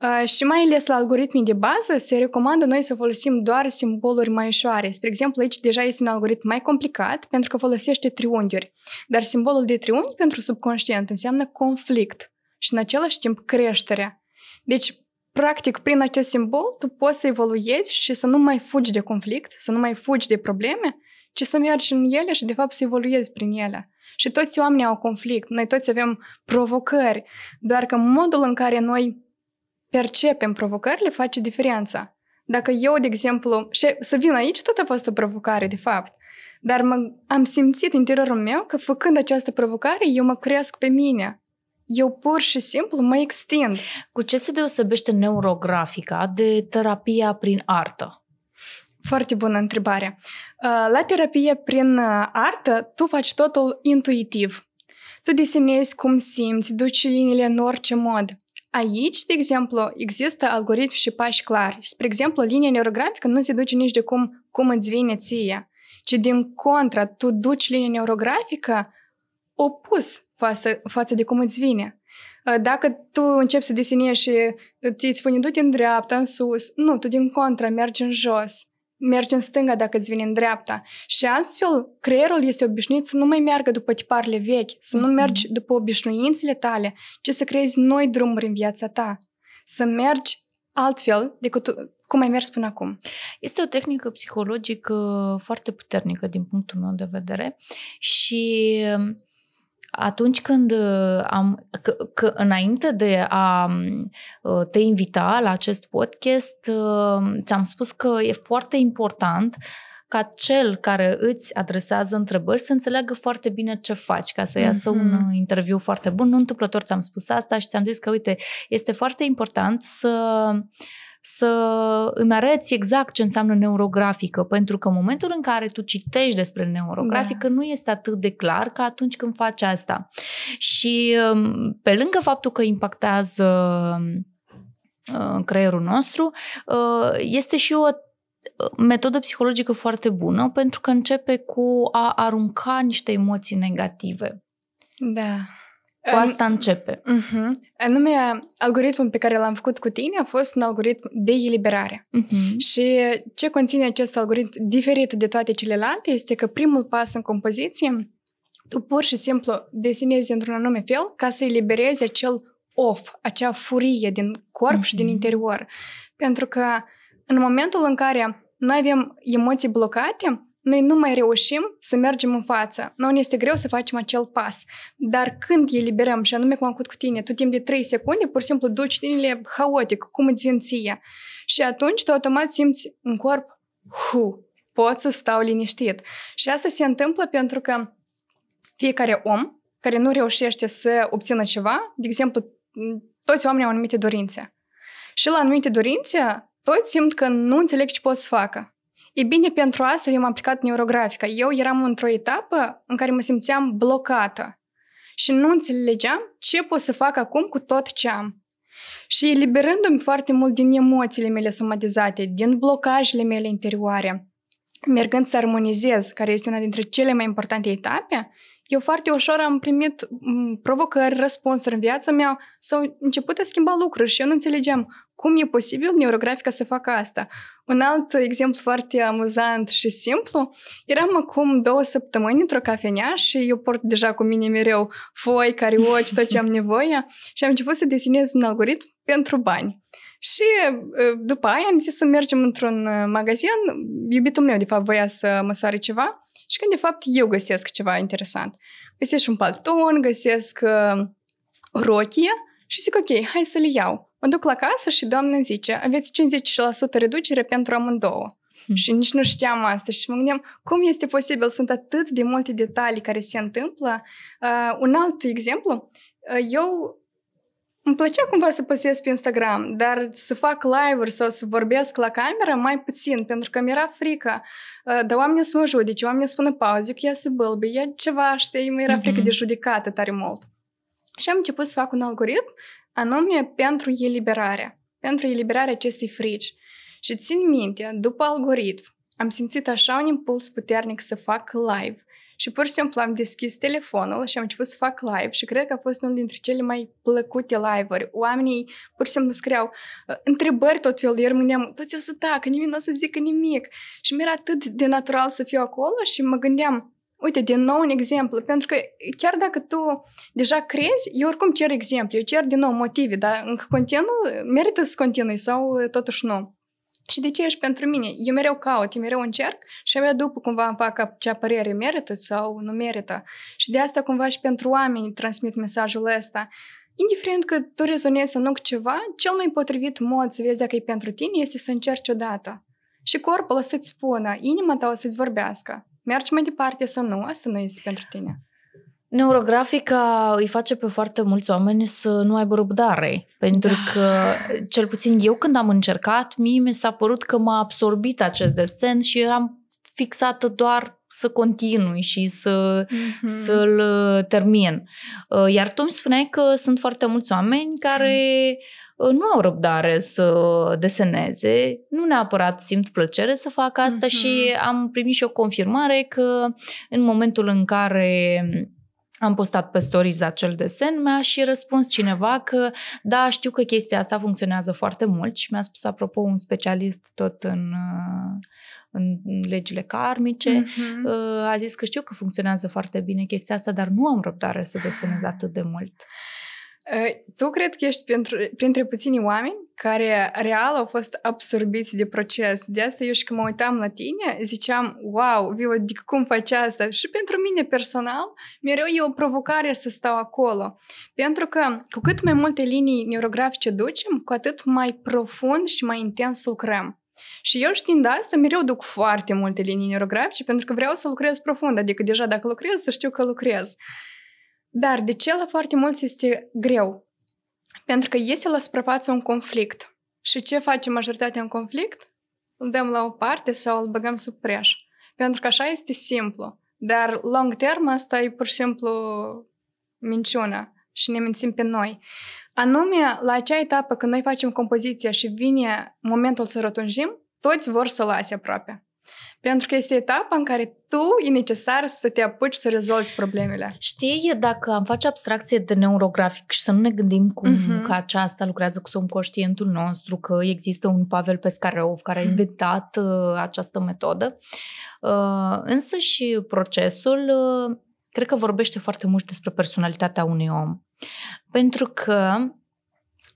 Uh, și mai ales la algoritmii de bază se recomandă noi să folosim doar simboluri mai ușoare. Spre exemplu, aici deja este un algoritm mai complicat pentru că folosește triunghiuri. Dar simbolul de triunghi pentru subconștient înseamnă conflict și în același timp creșterea. Deci, practic, prin acest simbol tu poți să evoluezi și să nu mai fugi de conflict, să nu mai fugi de probleme, ci să mergi în ele și, de fapt, să evoluezi prin ele. Și toți oamenii au conflict, noi toți avem provocări, doar că modul în care noi percepem provocările face diferența. Dacă eu, de exemplu, și să vin aici, tot a fost o provocare, de fapt, dar mă, am simțit interiorul meu că făcând această provocare, eu mă cresc pe mine. Eu pur și simplu mă extind. Cu ce se deosebește neurografica de terapia prin artă? Foarte bună întrebare. Uh, la terapie prin uh, artă, tu faci totul intuitiv. Tu desenezi cum simți, duci liniile în orice mod. Aici, de exemplu, există algoritmi și pași clari. Spre exemplu, linia neurografică nu se duce nici de cum, cum îți vine ție, ci din contra, tu duci linia neurografică opus față, față de cum îți vine. Dacă tu începi să desenești și ți spune du-te în dreapta, în sus, nu, tu din contra mergi în jos mergi în stânga dacă îți vine în dreapta. Și astfel, creierul este obișnuit să nu mai meargă după tiparele vechi, să nu mergi după obișnuințele tale, ci să creezi noi drumuri în viața ta. Să mergi altfel decât cum ai mers până acum. Este o tehnică psihologică foarte puternică din punctul meu de vedere și atunci când uh, am, că, că înainte de a uh, te invita la acest podcast, uh, ți-am spus că e foarte important ca cel care îți adresează întrebări să înțeleagă foarte bine ce faci, ca să iasă mm-hmm. un mhm. interviu foarte bun. Nu întâmplător ți-am spus asta și ți-am zis că, uite, este foarte important să uh, să îmi arăți exact ce înseamnă neurografică, pentru că în momentul în care tu citești despre neurografică, da. nu este atât de clar ca atunci când faci asta. Și um, pe lângă faptul că impactează uh, creierul nostru, uh, este și o uh, metodă psihologică foarte bună pentru că începe cu a arunca niște emoții negative. Da. Cu asta începe. Uh-huh. Anume, algoritmul pe care l-am făcut cu tine a fost un algoritm de eliberare. Uh-huh. Și ce conține acest algoritm diferit de toate celelalte este că primul pas în compoziție, tu pur și simplu desenezi într-un anume fel ca să eliberezi acel off, acea furie din corp uh-huh. și din mhm. interior. Pentru că în momentul în care noi avem emoții blocate, noi nu mai reușim să mergem în față. Noi ne este greu să facem acel pas. Dar când eliberăm, și anume cum am făcut cu tine, tu timp de 3 secunde, pur și simplu duci tinele haotic, cum îți vin ție. Și atunci tu automat simți în corp, hu, pot să stau liniștit. Și asta se întâmplă pentru că fiecare om care nu reușește să obțină ceva, de exemplu, toți oamenii au anumite dorințe. Și la anumite dorințe, toți simt că nu înțeleg ce pot să facă. E bine, pentru asta eu am aplicat neurografica. Eu eram într-o etapă în care mă simțeam blocată și nu înțelegeam ce pot să fac acum cu tot ce am. Și eliberându-mi foarte mult din emoțiile mele somatizate, din blocajele mele interioare, mergând să armonizez, care este una dintre cele mai importante etape, eu foarte ușor am primit provocări, răspunsuri în viața mea, s-au început a schimba lucruri și eu nu înțelegeam cum e posibil neurografica să facă asta. Un alt exemplu foarte amuzant și simplu, eram acum două săptămâni într-o cafenea și eu port deja cu mine mereu foi, carioci, tot ce am nevoie și am început să desenez un algoritm pentru bani. Și ă, după aia am zis să mergem într-un ă, magazin, iubitul meu de fapt voia să măsoare ceva și când de fapt eu găsesc ceva interesant. Găsesc un palton, găsesc ă, o rochie și zic ok, hai să le iau. Mă duc la casă și doamna zice, aveți 50% reducere pentru amândouă. Hmm. Și nici nu știam asta și mă gândeam cum este posibil, sunt atât de multe detalii care se întâmplă. Uh, un alt exemplu, uh, eu îmi plăcea cumva să postez pe Instagram, dar să fac live-uri sau să vorbesc la cameră mai puțin, pentru că mi-era frică. Uh, dar oamenii să mă judece, oamenii spună pauză, că ea se bălbe, ea ceva, știi, mi-era mm-hmm. frică mhm. de judecată tare mult. Și am început să fac un algoritm anume pentru eliberare, pentru eliberarea acestei frici. Și țin minte, după algoritm, am simțit așa un impuls puternic să fac live și pur și simplu am deschis telefonul și am început să fac live și cred că a fost unul dintre cele mai plăcute live-uri. Oamenii pur și simplu scriau ă, întrebări tot felul, eu mâneam, toți o să tacă, nimeni nu o să zică nimic. Și mi-era atât de natural să fiu acolo și mă gândeam, Uite, din nou un exemplu, pentru că chiar dacă tu deja crezi, eu oricum cer exemple, eu cer din nou motive, dar încă continuu, merită să continui sau totuși nu. Și de ce ești pentru mine? Eu mereu caut, eu mereu încerc și abia după cumva îmi fac ce părere merită sau nu merită. Și de asta cumva și pentru oameni transmit mesajul ăsta. Indiferent că tu rezonezi sau nu cu ceva, cel mai potrivit mod să vezi dacă e pentru tine este să încerci odată. Și corpul o să-ți spună, inima ta o să-ți vorbească mergi mai departe sau nu, asta nu este pentru tine. Neurografica îi face pe foarte mulți oameni să nu aibă răbdare, pentru da. că, cel puțin eu când am încercat, mie mi s-a părut că m-a absorbit acest desen și eram fixată doar să continui și să, mm-hmm. să-l uh, termin. Uh, iar tu îmi spuneai că sunt foarte mulți oameni care mm Ă, nu au răbdare să deseneze, nu neapărat simt plăcere să fac asta uh-huh. și mhm. am primit și o confirmare că în momentul în care am postat pe stories acel desen, mi-a și răspuns cineva că da, știu că chestia asta funcționează foarte mult și mi-a spus apropo un specialist tot în în legile karmice. Uh-huh. A zis că știu că funcționează foarte bine chestia asta, dar nu am răbdare să desenez atât de mult. Э, tu cred că ești pentru, printre puțini oameni care real au fost absorbiți de proces. De asta eu și când mă uitam la tine, ziceam, wow, Vio, de cum faci asta? Și pentru mine personal, mereu e o provocare să stau acolo. Pentru că cu cât mai multe linii neurografice ducem, cu atât mai profund și mai intens lucrăm. Și eu știind asta, mereu duc foarte multe linii neurografice pentru că vreau să lucrez profund, adică deja dacă lucrez, să știu că lucrez. Dar de ce la foarte mulți este greu? Pentru că iese la suprafață un conflict. Și ce face majoritatea în conflict? Îl dăm la o parte sau îl băgăm sub preș. Pentru că așa este simplu. Dar long term asta e pur și simplu minciuna și ne mințim pe noi. Anume, la acea etapă când noi facem compoziția și vine momentul să rotunjim, toți vor să lase aproape. Pentru că este etapa în care tu e necesar să te apuci să rezolvi problemele. Știi, dacă am face abstracție de neurografic și să nu ne gândim cum uh-huh. că aceasta lucrează cu subconștientul nostru, că există un Pavel Pescareov care a mhm. inventat uh, această metodă, uh, însă și procesul uh, cred că vorbește foarte mult despre personalitatea unui om. Pentru că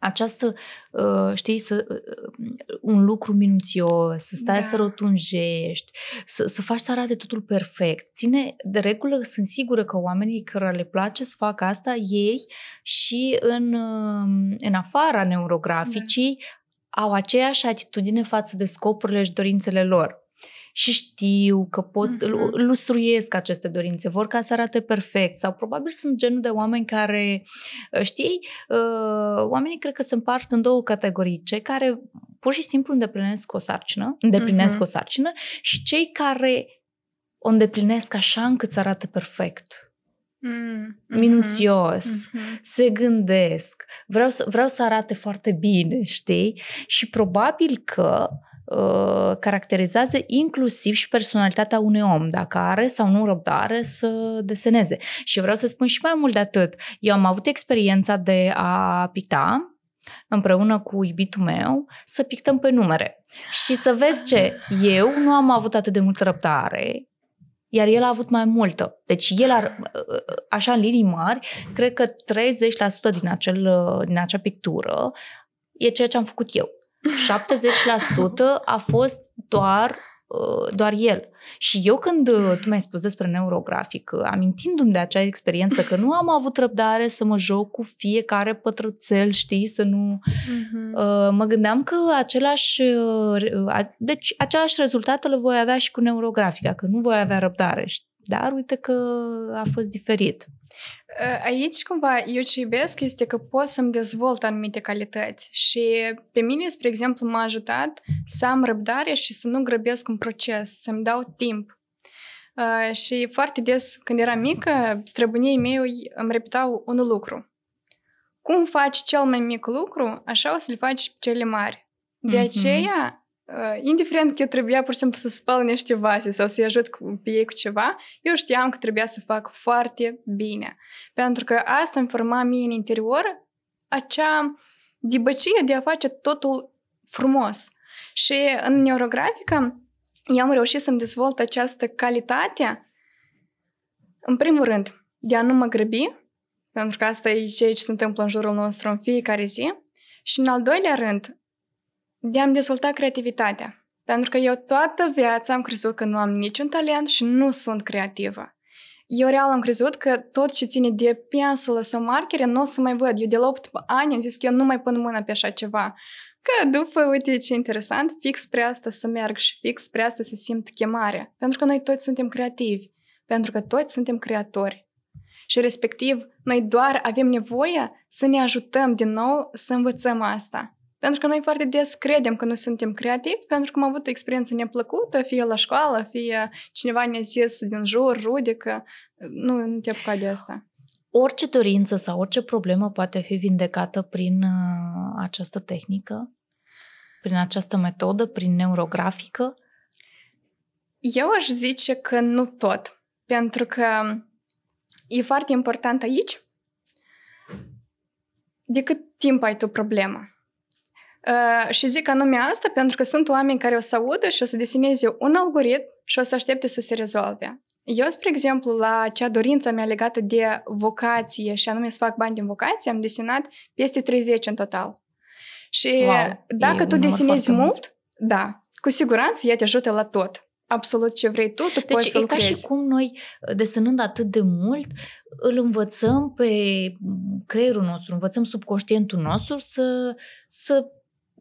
această, uh, știi, să, uh, uh, un lucru minuțios, să stai da. să rotunjești, să, să faci să arate totul perfect. Ține, de regulă, sunt sigură că oamenii care le place să facă asta, ei și în, um, în afara neurograficii da. au aceeași atitudine față de scopurile și dorințele lor și știu că pot, uh-huh. lustruiesc aceste dorințe, vor ca să arate perfect sau probabil sunt genul de oameni care, ă, știi, ă, oamenii cred că se împart în două categorii, cei care pur și simplu îndeplinesc o sarcină, îndeplinesc uh-huh. o sarcină și cei care o îndeplinesc așa încât să arate perfect. mm-hmm. minuțios, mm-hmm. se gândesc, vreau să, vreau să arate foarte bine, știi? Și probabil că uh, Uh, caracterizează inclusiv și personalitatea unui om, dacă are sau nu răbdare să deseneze. Și vreau să spun și mai mult de atât. Eu am avut experiența de a picta împreună cu iubitul meu să pictăm pe numere. Și să vezi ce, eu nu am avut atât de multă răbdare, iar el a avut mai multă. Deci el, ar, uh, așa în linii mari, cred că 30% din, acel, din acea pictură e ceea ce am făcut eu. 70% a fost doar uh, doar el. Și eu când uh, tu mi-ai spus despre neurografic, uh, amintindu-mi de acea experiență că nu am avut răbdare să mă joc cu fiecare pătrățel, știi, să nu... Uh-huh. mă gândeam că același... deci același rezultat îl voi avea și cu neurografica, că nu voi avea răbdare. Știi? dar uite că a fost diferit. Aici, э, cumva, eu ce iubesc este că pot să-mi dezvolt anumite calități și pe mine, spre exemplu, m-a ajutat să am răbdare și să nu grăbesc un proces, să-mi dau timp. Э, și foarte des, când eram mică, străbunii mei îmi repetau un lucru. Cum faci cel mai mic lucru, așa o să-l faci cele mari. De mm-hmm. aceea, indiferent că trebuia pur și simplu să spăl niște vase sau să-i ajut cu, pe ei cu ceva, eu știam că trebuia să fac foarte bine. Pentru că asta îmi forma mie în interior acea dibăcie de a face totul frumos. Și în neurografică eu am reușit să-mi dezvolt această calitate, în primul rând, de a nu mă grăbi, pentru că asta e ceea ce se întâmplă în jurul nostru în fiecare zi, și în al doilea rând, de a-mi dezvolta creativitatea. Pentru că eu toată viața am crezut că nu am niciun talent și nu sunt creativă. Eu real am crezut că tot ce ține de pensulă sau markere nu o să mai văd. Eu de la 8 ani am zis că eu nu mai pun mâna pe așa ceva. Că după, uite ce interesant, fix spre asta să merg și fix spre asta să simt chemarea. Pentru că noi toți suntem creativi. Pentru că toți suntem creatori. Și respectiv, noi doar avem nevoie să ne ajutăm din nou să învățăm asta. Pentru că noi foarte des credem că nu suntem creativi, pentru că am avut o experiență neplăcută, fie la școală, fie cineva ne-a zis din jur, rude, că nu, nu te apuca de asta. Orice dorință sau orice problemă poate fi vindecată prin uh, această tehnică, prin această metodă, prin neurografică? Eu aș zice că nu tot, pentru că um, e foarte important aici de cât timp ai tu problema. Uh, și zic anume asta pentru că sunt oameni care o să audă și o să deseneze un algoritm și o să aștepte să se rezolve. Eu, spre exemplu, la cea dorință mea legată de vocație și anume să fac bani din vocație, am desenat peste 30 în total. Și wow, dacă tu desenezi mult, mult, da, cu siguranță ea te ajută la tot absolut ce vrei tu, tu deci poți să e ca și cum noi, uh, desenând atât de mult, îl învățăm pe creierul nostru, învățăm subconștientul nostru să, să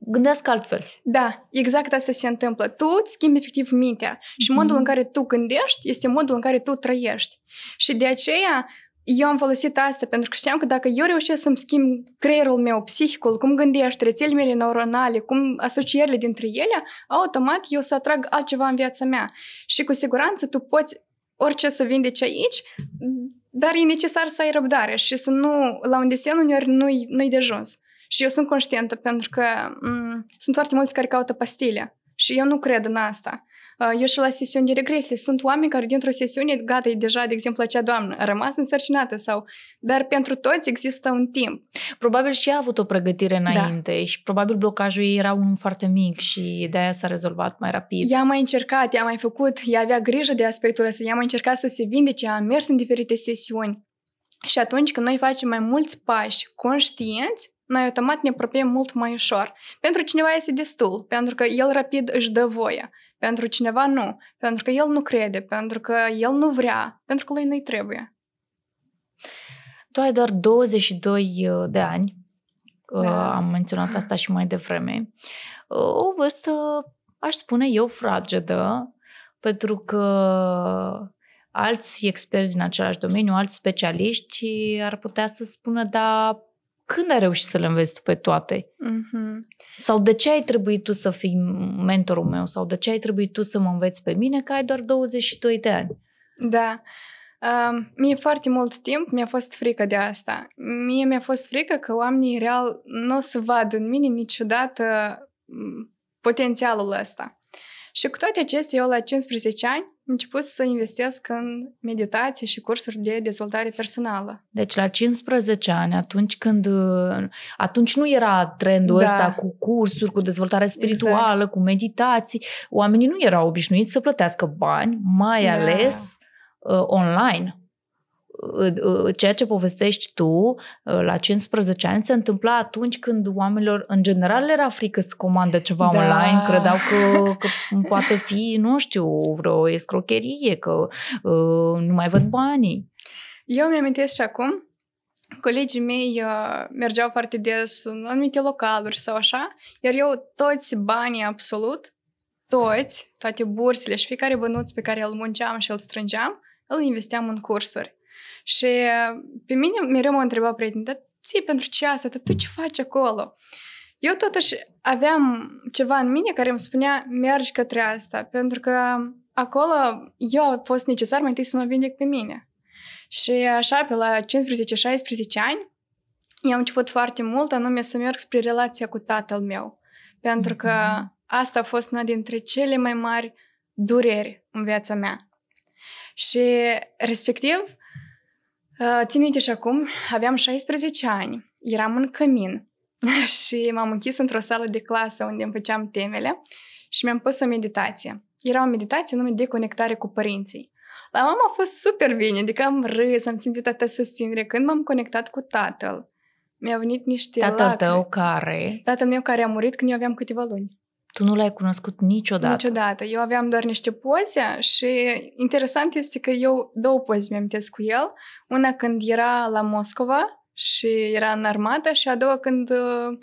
Gândesc altfel. Da, exact asta se întâmplă. Tu îți schimbi efectiv mintea și mm-hmm. modul în mhm. care tu gândești este modul în care tu trăiești. Și de aceea eu am folosit asta pentru că știam că dacă eu reușesc să-mi schimb creierul meu, psihicul, cum gândești, rețelele mele neuronale, cum asocierile dintre ele, automat eu să atrag altceva în viața mea. Și cu siguranță tu poți orice să vindeci aici, dar e necesar să ai răbdare și să nu, la un desen uneori nu-i, nu-i de ajuns. Și eu sunt conștientă pentru că m- mm, sunt foarte mulți care caută pastile și eu nu cred în asta. Uh, eu și la sesiuni de regresie sunt oameni care dintr-o sesiune, gata, e deja, de exemplu, acea doamnă, a rămas însărcinată sau... Dar pentru toți există un timp. Probabil și a avut o pregătire da. înainte da. și probabil blocajul ei era unul foarte mic și de aia s-a rezolvat mai rapid. Ea a mai încercat, ea a mai făcut, ea avea grijă de aspectul ăsta, ea a mai încercat să se vindece, a mers în diferite sesiuni. Și atunci când noi facem mai mulți pași conștienți, noi automat ne apropiem mult mai ușor. Pentru cineva este destul, pentru că el rapid își dă voie. Pentru cineva nu, pentru că el nu crede, pentru că el nu vrea, pentru că lui nu-i trebuie. Tu ai doar 22 de ani, da. am menționat asta și mai devreme. O vârstă, aș spune eu, fragedă, pentru că alți experți din același domeniu, alți specialiști ar putea să spună, da, când ai reușit să le înveți tu pe toate? Mm-hmm. Sau de ce ai trebuit tu să fii mentorul meu? Sau de ce ai trebuit tu să mă înveți pe mine că ai doar 22 de ani? Da. Uh, mie foarte mult timp mi-a fost frică de asta. Mie mi-a fost frică că oamenii real nu o să vadă în mine niciodată potențialul ăsta. Și cu toate acestea, eu la 15 ani început deci să investesc în meditație și cursuri de dezvoltare personală. Deci la 15 ani, atunci când atunci nu era trendul da. ăsta cu cursuri, cu dezvoltare exact. spirituală, exact. cu meditații, oamenii nu erau obișnuiți să plătească bani, mai da. ales uh, online. Uh, ceea ce povestești tu uh, la 15 ani se întâmpla atunci când oamenilor în general era frică să comandă ceva da. online, credeau că, că poate fi, nu știu, vreo escrocherie, că uh, nu mai văd banii. Eu mi-amintesc și acum, colegii mei uh, mergeau foarte des în anumite localuri sau așa, iar eu toți banii absolut, toți, toate bursele și fiecare bănuț pe care îl munceam și îl strângeam, îl investeam în cursuri. Și uh, pe mine mereu mă întreba prietenii, dar ții pentru ce asta? Dar tu ce mm. faci acolo? Eu totuși aveam ceva în mine care îmi spunea, mergi către asta, pentru că acolo eu a fost necesar mai întâi să mă vindec pe mine. Și așa, pe la 15-16 ani, eu am început foarte mult anume să merg spre relația cu tatăl meu. Pentru că mm-hmm. asta a fost una dintre cele mai mari dureri în viața mea. Și respectiv, Ă, țin minte și acum, aveam 16 ani, eram în cămin și m-am închis într-o sală de clasă unde îmi făceam temele și mi-am pus o meditație. Era o meditație nume de conectare cu părinții. La mama a fost super bine, adică am râs, am simțit atâta susținere. Când m-am conectat cu tatăl, mi-au venit niște Tatăl lacrimi. tău care? Tatăl meu care a murit când eu aveam câteva luni. Tu nu l-ai cunoscut niciodată? Niciodată. Eu aveam doar niște poze și interesant este că eu două poze mi-am cu el. Una când era la Moscova și era în armată și a doua când uh,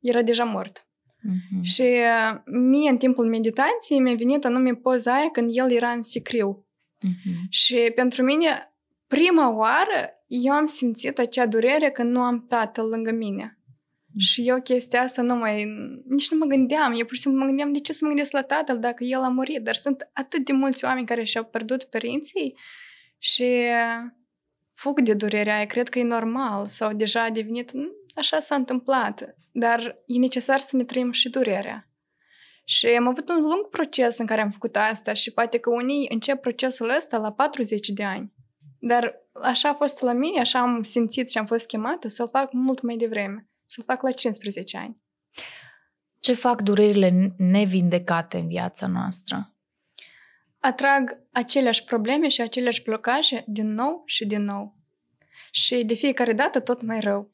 era deja mort. Uh-huh. Și uh, mie, în timpul meditației, mi-a venit anume poza aia când el era în sicriu. Uh-huh. Și pentru mine, prima oară, eu am simțit acea durere că nu am tatăl lângă mine. Și eu chestia asta nu mai... Nici nu mă gândeam. Eu pur și simplu mă gândeam de ce să mă gândesc la tatăl dacă el a murit. Dar sunt atât de mulți oameni care și-au pierdut părinții și fug de durerea aia. Cred că e normal sau deja a devenit... Așa s-a întâmplat. Dar e necesar să ne trăim și durerea. Și am avut un lung proces în care am făcut asta și poate că unii încep procesul ăsta la 40 de ani. Dar așa a fost la mine, așa am simțit și am fost chemată să-l fac mult mai devreme să-l fac la 15 ani. Ce fac durerile nevindecate în viața noastră? Atrag aceleași probleme și aceleași blocaje din nou și din nou. Și de fiecare dată tot mai rău.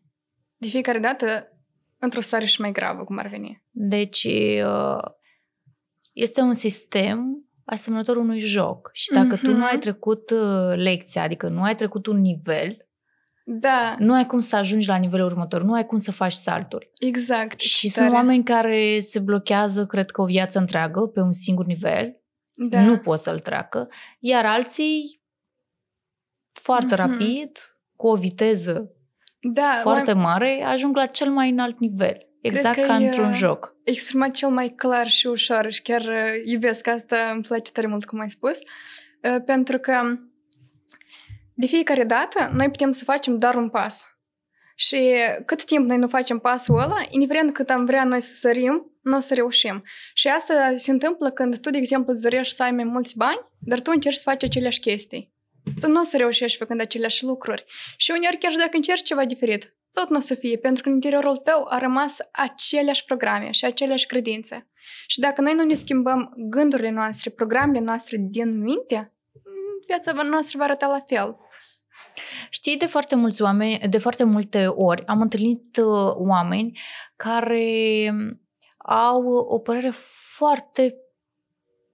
De fiecare dată într-o stare și mai gravă, cum ar veni. Deci, uh, este un sistem asemănător unui joc. Și dacă mm-hmm. tu nu ai mhm. trecut uh, lecția, adică nu ai trecut un nivel, da. Nu ai cum să ajungi la nivelul următor, nu ai cum să faci saltul. Exact. Și tare. sunt oameni care se blochează, cred că, o viață întreagă pe un singur nivel. Da. Nu pot să-l treacă. Iar alții, foarte mm-hmm. rapid, cu o viteză da, foarte mai... mare, ajung la cel mai înalt nivel. Exact cred ca într-un joc. Exprimat cel mai clar și ușor și chiar uh, iubesc asta, îmi place tare mult cum ai spus, uh, pentru că de fiecare dată, noi putem să facem doar un pas. Și cât timp noi nu facem pasul ăla, indiferent cât am vrea noi să sărim, nu o să reușim. Și asta se întâmplă când tu, de exemplu, îți dorești să ai mai mulți bani, dar tu încerci să faci aceleași chestii. Tu nu o să reușești făcând aceleași lucruri. Și uneori, chiar și dacă încerci ceva diferit, tot nu o să fie, pentru că în interiorul tău a rămas aceleași programe și aceleași credințe. Și dacă noi nu ne schimbăm gândurile noastre, programele noastre din minte, viața noastră va arăta la fel. Știi, de foarte, mulți oameni, de foarte multe ori am întâlnit uh, oameni care mm, au o părere foarte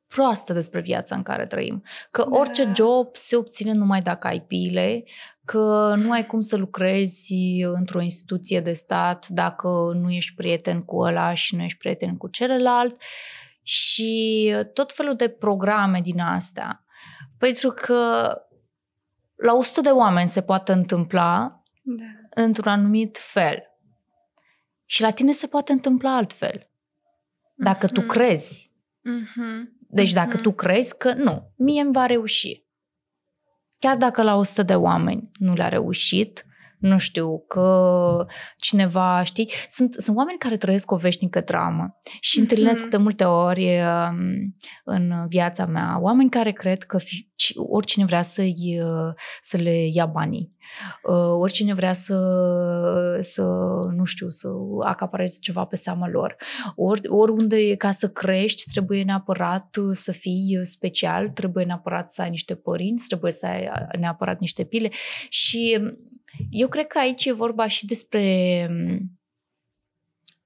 proastă despre viața în care trăim. Că da. orice job se obține numai dacă ai pile, că nu ai cum să lucrezi într-o instituție de stat dacă nu ești prieten cu ăla și nu ești prieten cu celălalt și tot felul de programe din astea. Pentru că la 100 de oameni se poate întâmpla da. într-un anumit fel. Și la tine se poate întâmpla altfel. Dacă mm-hmm. tu mhm. crezi. Mm-hmm. Deci dacă mm-hmm. tu crezi că nu, mie îmi va reuși. Chiar dacă la 100 de oameni nu le-a reușit, nu știu, că cineva, știi, sunt, sunt oameni care trăiesc o veșnică dramă și întâlnesc mm-hmm. de multe ori um, în viața mea oameni care cred că fi, oricine vrea să uh, să le ia banii, uh, oricine vrea să, să nu știu, să acapareze ceva pe seama lor. Ori, oriunde ca să crești trebuie neapărat să fii special, trebuie neapărat să ai niște părinți, trebuie să ai neapărat niște pile și eu cred că aici e vorba și despre mm,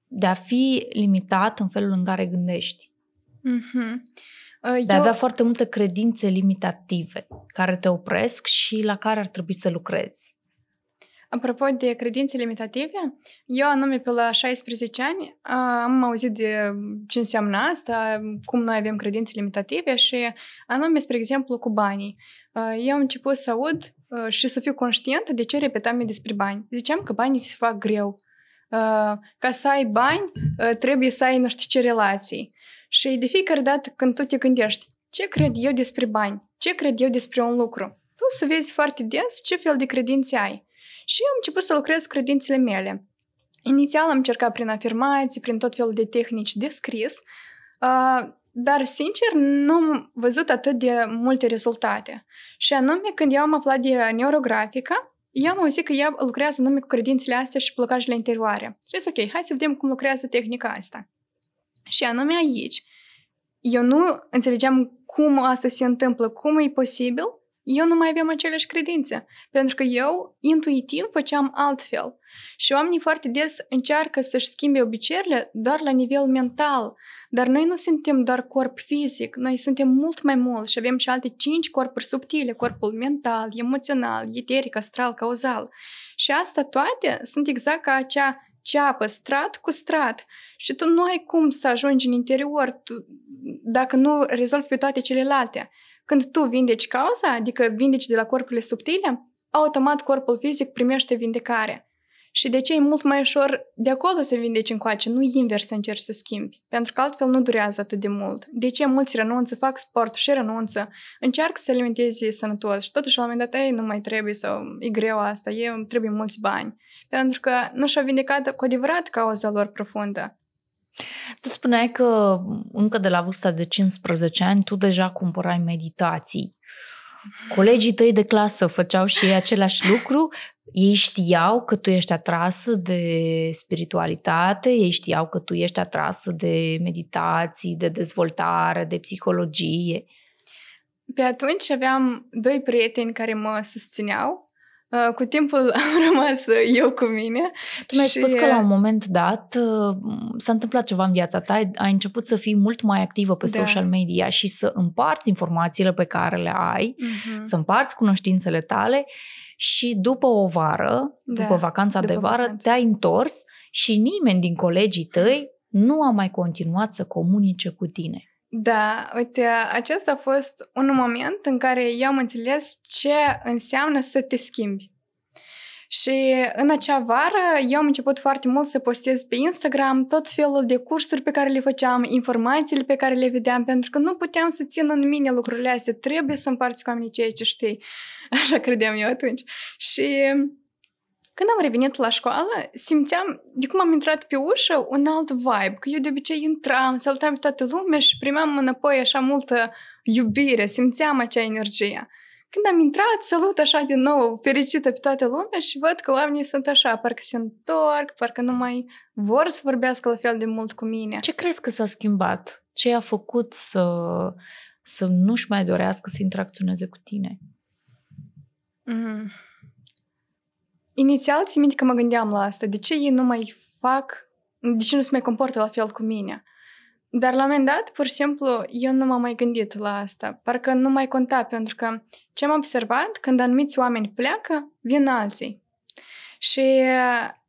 de a fi limitat în felul în care gândești. Mm-hmm. Uh, de a eu... avea foarte multe credințe limitative care te opresc și la care ar trebui să lucrezi. Apropo de credințe limitative, eu anume pe la 16 ani uh, am auzit de ce înseamnă asta, cum noi avem credințe limitative și anume, spre exemplu, cu banii. Uh, eu am început să aud Э, și să fiu conștientă de ce repetam eu despre bani. Ziceam că banii se fac greu. Э, ca să ai bani, э, trebuie să ai nu știu ce relații. Și de fiecare dată când tu te gândești, ce cred eu despre bani? Ce cred eu despre un lucru? Tu să vezi foarte des ce fel de credințe ai. Și eu am început să lucrez cu credințele mele. Inițial am încercat prin afirmații, prin tot felul de tehnici de scris, dar, sincer, nu am văzut atât de multe rezultate. Și anume, când eu am aflat de neurografică, eu am auzit că ea lucrează numai cu credințele astea și blocajele interioare. Și deci, zis, ok, hai să vedem cum lucrează tehnica asta. Și anume aici, eu nu înțelegeam cum asta se întâmplă, cum e posibil eu nu mai avem aceleași credințe, pentru că eu intuitiv făceam altfel. Și oamenii foarte des încearcă să-și schimbe obiceiurile doar la nivel mental, dar noi nu suntem doar corp fizic, noi suntem mult mai mult și avem și alte cinci corpuri subtile, corpul mental, emoțional, eteric, astral, cauzal. Și asta toate sunt exact ca acea ceapă, strat cu strat. Și tu nu ai cum să ajungi în interior tu, dacă nu rezolvi pe toate celelalte. Când tu vindeci cauza, adică vindeci de la corpurile subtile, automat corpul fizic primește vindecare. Și de ce e mult mai ușor de acolo să vindeci încoace, nu invers să încerci să schimbi, pentru că altfel nu durează atât de mult. De ce mulți renunță, fac sport și renunță, încearcă să alimentezi alimenteze sănătos și totuși la un moment dat ei nu mai trebuie sau e greu asta, ei trebuie mulți bani, pentru că nu și-au vindecat cu adevărat cauza lor profundă. Tu spuneai că încă de la vârsta de 15 ani tu deja cumpărai meditații. Colegii tăi de clasă făceau și ei același lucru? Ei știau că tu ești atrasă de spiritualitate, ei știau că tu ești atrasă de meditații, de dezvoltare, de psihologie. Pe atunci aveam doi prieteni care mă susțineau Uh, cu timpul am rămas uh, eu cu mine. Tu mi-ai și... spus că la uh, un moment dat s-a întâmplat ceva în viața ta, ai început să fii mult mai activă pe da. social media și să împarți informațiile pe care le ai, mhm. să împarți cunoștințele tale și după o vară, da, după vacanța după de vară, te-ai întors și nimeni din colegii tăi nu a mai continuat să comunice cu tine. Da, uite, acesta a fost un moment în care eu am înțeles ce înseamnă să te schimbi. Și în acea vară eu am început foarte mult să postez pe Instagram tot felul de cursuri pe care le făceam, informațiile pe care le vedeam, pentru că nu puteam să țin în mine lucrurile astea, trebuie să împarți cu oamenii ceea ce știi. Așa credeam eu atunci. Și când am revenit la școală, simțeam, de cum am intrat pe ușă, un alt vibe, că eu de obicei intram, salutam pe toată lumea și primeam înapoi așa multă iubire, simțeam acea energie. Când am intrat, salut așa din nou, fericită pe toată lumea și văd că oamenii sunt așa, parcă se întorc, parcă nu mai vor să vorbească la fel de mult cu mine. Ce crezi că s-a schimbat? Ce a făcut să, să nu-și mai dorească să interacționeze cu tine? Mm. Inițial, ți minte că mă gândeam la asta. De ce ei nu mai fac... De ce nu se mai comportă la fel cu mine? Dar la un moment dat, pur și simplu, eu nu m-am mai gândit la asta. Parcă nu mai conta, pentru că ce am observat, când anumiți oameni pleacă, vin alții. Și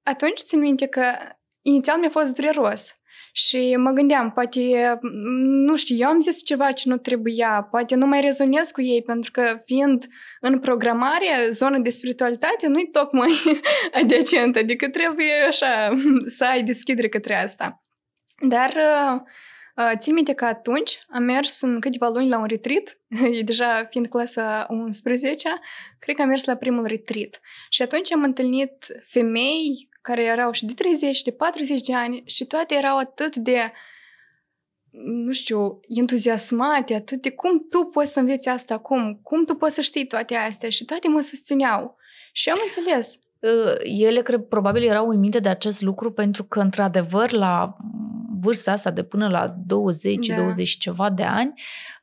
atunci țin minte că inițial mi-a fost dureros și mă gândeam, poate, mm, nu știu, eu am zis ceva ce nu trebuia, poate nu mai rezonez cu ei, pentru că fiind în programare, zona de spiritualitate nu-i tocmai adecentă, adică trebuie așa să ai deschidere către asta. Dar uh, uh, țin minte că atunci am mers în câteva luni la un retreat, e deja fiind clasa 11 cred că am mers la primul retreat. Și atunci am întâlnit femei care erau și de 30, de 40 de ani și toate erau atât de nu știu, entuziasmate atât de cum tu poți să înveți asta acum, cum tu poți să știi toate astea și toate mă susțineau. Și am înțeles ele cred, probabil erau uimite de acest lucru pentru că, într-adevăr, la vârsta asta de până la 20, da. 20 ceva de ani,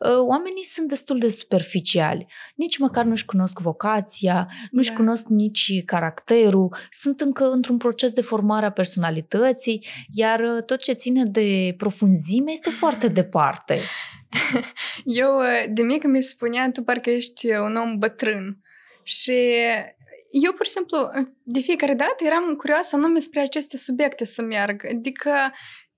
ă, oamenii sunt destul de superficiali. Nici măcar nu-și cunosc vocația, nu-și da. cunosc nici caracterul, sunt încă într-un proces de formare a personalității, iar ă, tot ce ține de profunzime este foarte departe. Eu, ă, de mic, mi spunea, tu parcă ești un om bătrân. Și eu pur și simplu de fiecare dată eram curioasă anume spre aceste subiecte să meargă. Adică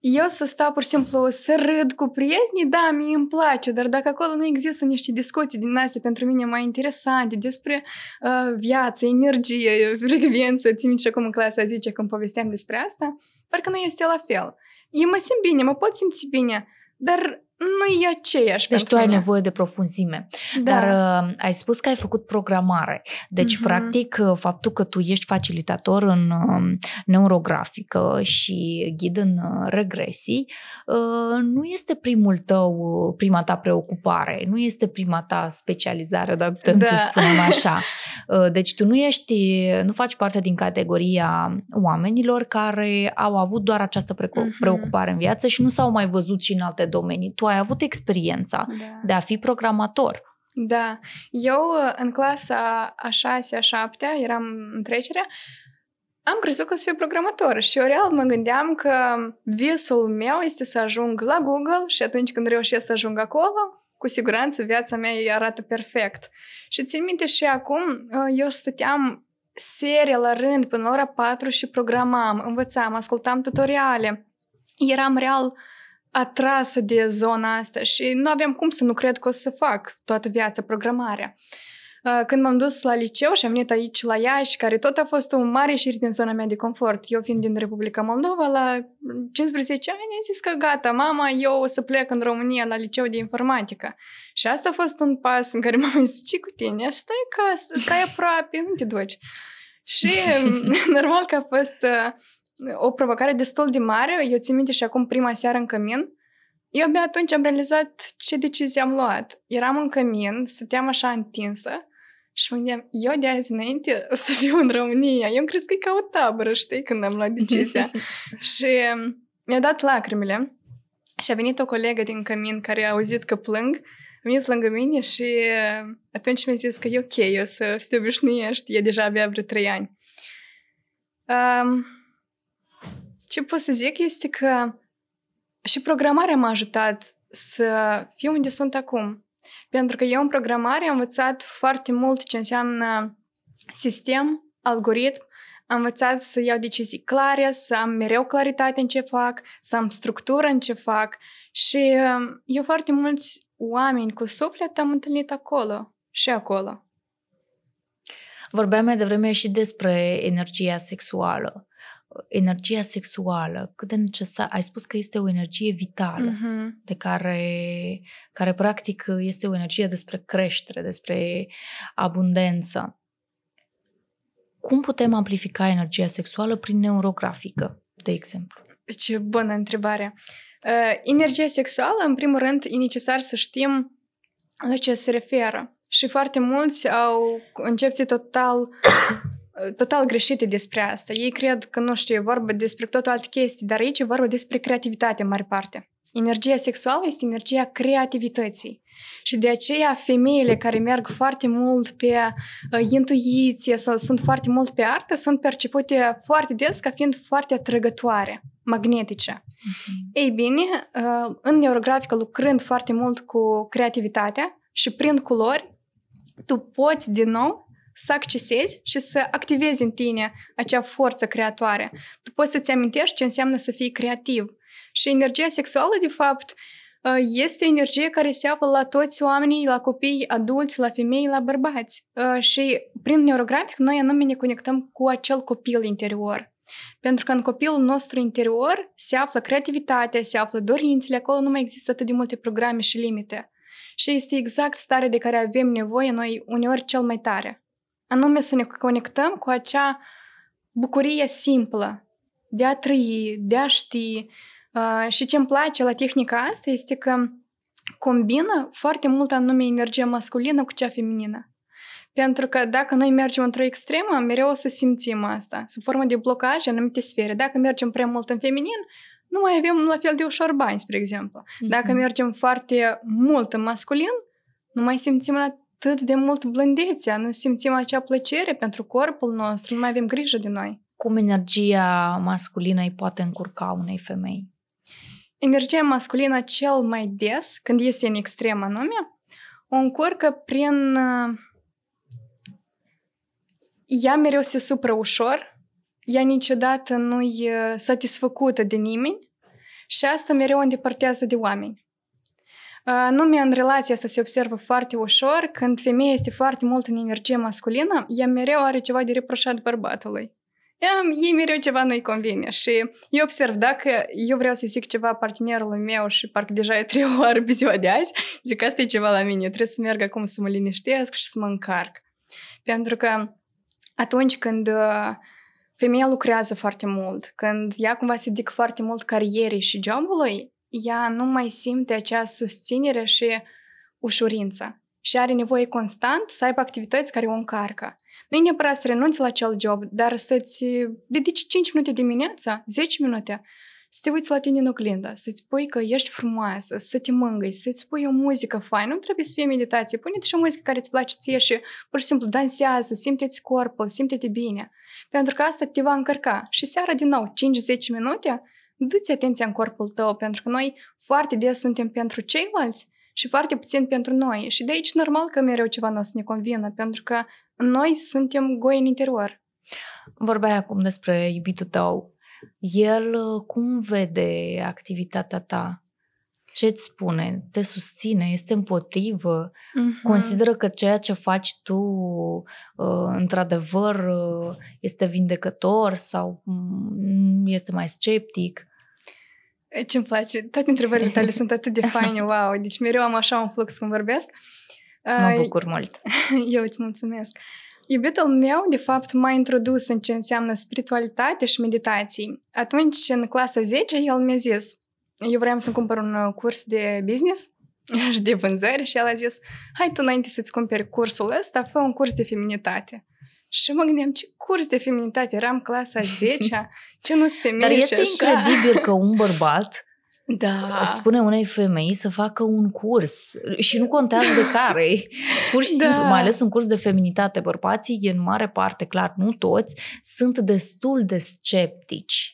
eu să stau pur și simplu să râd cu prietenii, da, mi îmi place, dar dacă acolo nu există niște discuții din astea pentru mine mai interesante despre uh, viață, energie, frecvență, țin și acum în clasa zice când povesteam despre asta, parcă nu este la fel. Eu mă simt bine, mă pot simți bine, dar nu e aceeași. Deci tu ai mine. nevoie de profunzime. Da. Dar uh, ai spus că ai făcut programare. Deci, uh-huh. practic, uh, faptul că tu ești facilitator în uh, neurografică și ghid în uh, regresii, uh, nu este primul tău, uh, prima ta preocupare, nu este prima ta specializare, dacă putem da. să spunem așa. Uh, deci tu nu ești, nu faci parte din categoria oamenilor care au avut doar această preocupare uh-huh. Mhm. preocupare în viață și nu s-au mai văzut și în alte domenii. Tu ai avut experiența da. de a fi programator. Da. Eu în clasa a 6-a, 7 eram în trecere, am crezut că o să fiu programator și eu real mă gândeam că visul meu este să ajung la Google și atunci când reușesc să ajung acolo, cu siguranță viața mea îi arată perfect. Și țin minte și acum, eu stăteam serie la rând până la ora 4 și programam, învățam, ascultam tutoriale. Eram real uh, atrasă de zona asta și nu aveam cum să nu cred că o să fac toată viața programarea. Uh, când m-am dus la liceu și am venit aici la Iași, care tot a fost un mare ieșire din zona mea de confort, eu fiind din Republica Moldova, la 15 ani am zis că gata, mama, eu o să plec în România la liceu de informatică. Și asta a fost un pas în care m-am zis, ce cu tine? Stai acasă, stai aproape, nu te duci. Și normal că a fost uh, o provocare destul de mare. Eu țin minte și acum prima seară în cămin. Eu abia atunci am realizat ce decizie am luat. Eram în cămin, stăteam așa întinsă și mă gândeam, eu de azi înainte să fiu în România. Eu cred că e ca o tabără, știi, când am luat decizia. și um, mi-a dat lacrimile și a venit o colegă din cămin care a auzit că plâng a venit lângă mine și um, atunci mi-a zis că e ok, eu să, te obișnuiești, e deja abia vreo trei ani. Um, ce pot să zic este că și programarea m-a ajutat să fiu unde sunt acum. Pentru că eu în programare am învățat foarte mult ce înseamnă sistem, algoritm, am învățat să iau decizii clare, să am mereu claritate în ce fac, să am structură în ce fac și um, eu foarte mulți oameni cu suflet am întâlnit acolo și acolo. Vorbeam mai devreme și despre energia sexuală energia sexuală, cât de necesar, ai spus că este o energie vitală, uh-huh. de care, care practic este o energie despre creștere, despre abundență. Cum putem amplifica energia sexuală prin neurografică, de exemplu? Ce bună întrebare! Uh, energia sexuală, în primul rând, e necesar să știm la ce se referă. Și foarte mulți au concepții total total greșite despre asta. Ei cred că, nu știu, e vorba despre tot alte chestii, dar aici e vorba despre creativitate în mare parte. Energia sexuală este energia creativității. Și de aceea femeile care merg foarte mult pe uh, intuiție sau sunt foarte mult pe artă sunt percepute foarte des ca fiind foarte atrăgătoare, magnetice. Uh-huh. Ei bine, uh, în neurografică lucrând foarte mult cu creativitatea și prin culori, tu poți din nou să accesezi și să activezi în tine acea forță creatoare. Tu poți să-ți amintești ce înseamnă să fii creativ. Și energia sexuală, de fapt, ă, este energie care se află la toți oamenii, la copii, adulți, la femei, la bărbați. Ă, și prin neurografic noi anume ne conectăm cu acel copil interior. Pentru că în copilul nostru interior se află creativitatea, se află dorințele, acolo nu mai există atât de multe programe și limite. Și este exact starea de care avem nevoie noi uneori cel mai tare anume să ne conectăm cu acea bucurie simplă de a trăi, de a ști. Uh, și ce îmi place la tehnica asta este că combină foarte mult anume energia masculină cu cea feminină. Pentru că dacă noi mergem într-o extremă, mereu o să simțim asta, sub formă de blocaj în anumite sfere. Dacă mergem prea mult în feminin, nu mai avem la fel de ușor bani, spre exemplu. Dacă mergem foarte mult în masculin, nu mai simțim la atât de mult blândețea, nu simțim acea plăcere pentru corpul nostru, nu mai avem grijă de noi. Cum energia masculină îi poate încurca unei femei? Energia masculină cel mai des, când este în extrem anume, o încurcă prin... Ea mereu se supra ușor, ea niciodată nu e satisfăcută de nimeni și asta mereu îndepărtează de oameni. Nu, în relația asta se observă foarte ușor. Când femeia este foarte mult în energie masculină, ea mereu are ceva de reproșat bărbatului. Ea, ei mereu ceva nu-i convine și eu observ, dacă eu vreau să zic ceva partenerului meu și parcă deja e trei ori pe ziua de azi, zic asta e ceva la mine, eu trebuie să merg acum să mă liniștesc și să mă încarc. Pentru că atunci când femeia lucrează foarte mult, când ea cumva se dedică foarte mult carierei și jobului, ea nu mai simte acea susținere și ușurință și are nevoie constant să aibă activități care o încarcă. Nu e neapărat să renunți la acel job, dar să-ți dedici 5 minute dimineața, 10 minute, să te uiți la tine în oglindă, să-ți spui că ești frumoasă, să te mângâi, să-ți spui o muzică faină, nu trebuie să fie meditație, pune ți și o muzică care îți place ție și pur și simplu dansează, simte-ți corpul, simte-te bine. Pentru că asta te va încărca. Și seara din nou, 5-10 minute, du-ți atenția în corpul tău, pentru că noi foarte des suntem pentru ceilalți și foarte puțin pentru noi. Și de aici normal că mereu ceva nu o să ne convină, pentru că noi suntem goi în interior. Vorbeai acum despre iubitul tău. El uh, cum vede activitatea ta? Ce îți spune? Te susține? Este împotrivă? Uh-huh. Consideră că ceea ce faci tu, uh, într-adevăr, uh, este vindecător sau mm, este mai sceptic? Ce-mi place, toate întrebările tale sunt atât de faine, wow, deci mereu am așa un flux când vorbesc. Mă bucur mult. Eu îți mulțumesc. Iubitul meu, de fapt, m-a introdus în ce înseamnă spiritualitate și meditații. Atunci, în clasa 10, el mi-a zis, eu vreau să-mi cumpăr un uh, curs de business și de vânzări și el a zis, hai tu înainte să-ți cumperi cursul ăsta, fă un curs de feminitate. Și mă gândeam ce curs de feminitate, eram clasa 10 ce nu sunt femeie Dar este așa. incredibil că un bărbat da. spune unei femei să facă un curs și nu contează de care, pur și da. simplu, mai ales un curs de feminitate. Bărbații, în mare parte, clar, nu toți, sunt destul de sceptici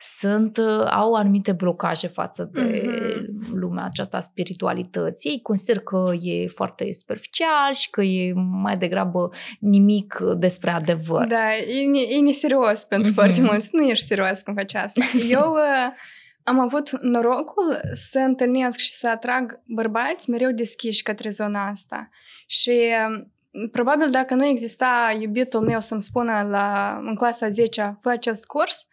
sunt, uh, au anumite blocaje față de mm-hmm lumea aceasta a spiritualității, consider că e foarte superficial și că e mai degrabă nimic despre adevăr. Da, e, e neserios pentru mm-hmm. foarte mulți. Nu ești serios când faci asta. Eu uh, am avut norocul să întâlnesc și să atrag bărbați mereu deschiși către zona asta. Și um, probabil dacă nu exista iubitul meu să-mi spună la, în clasa 10 fă acest curs,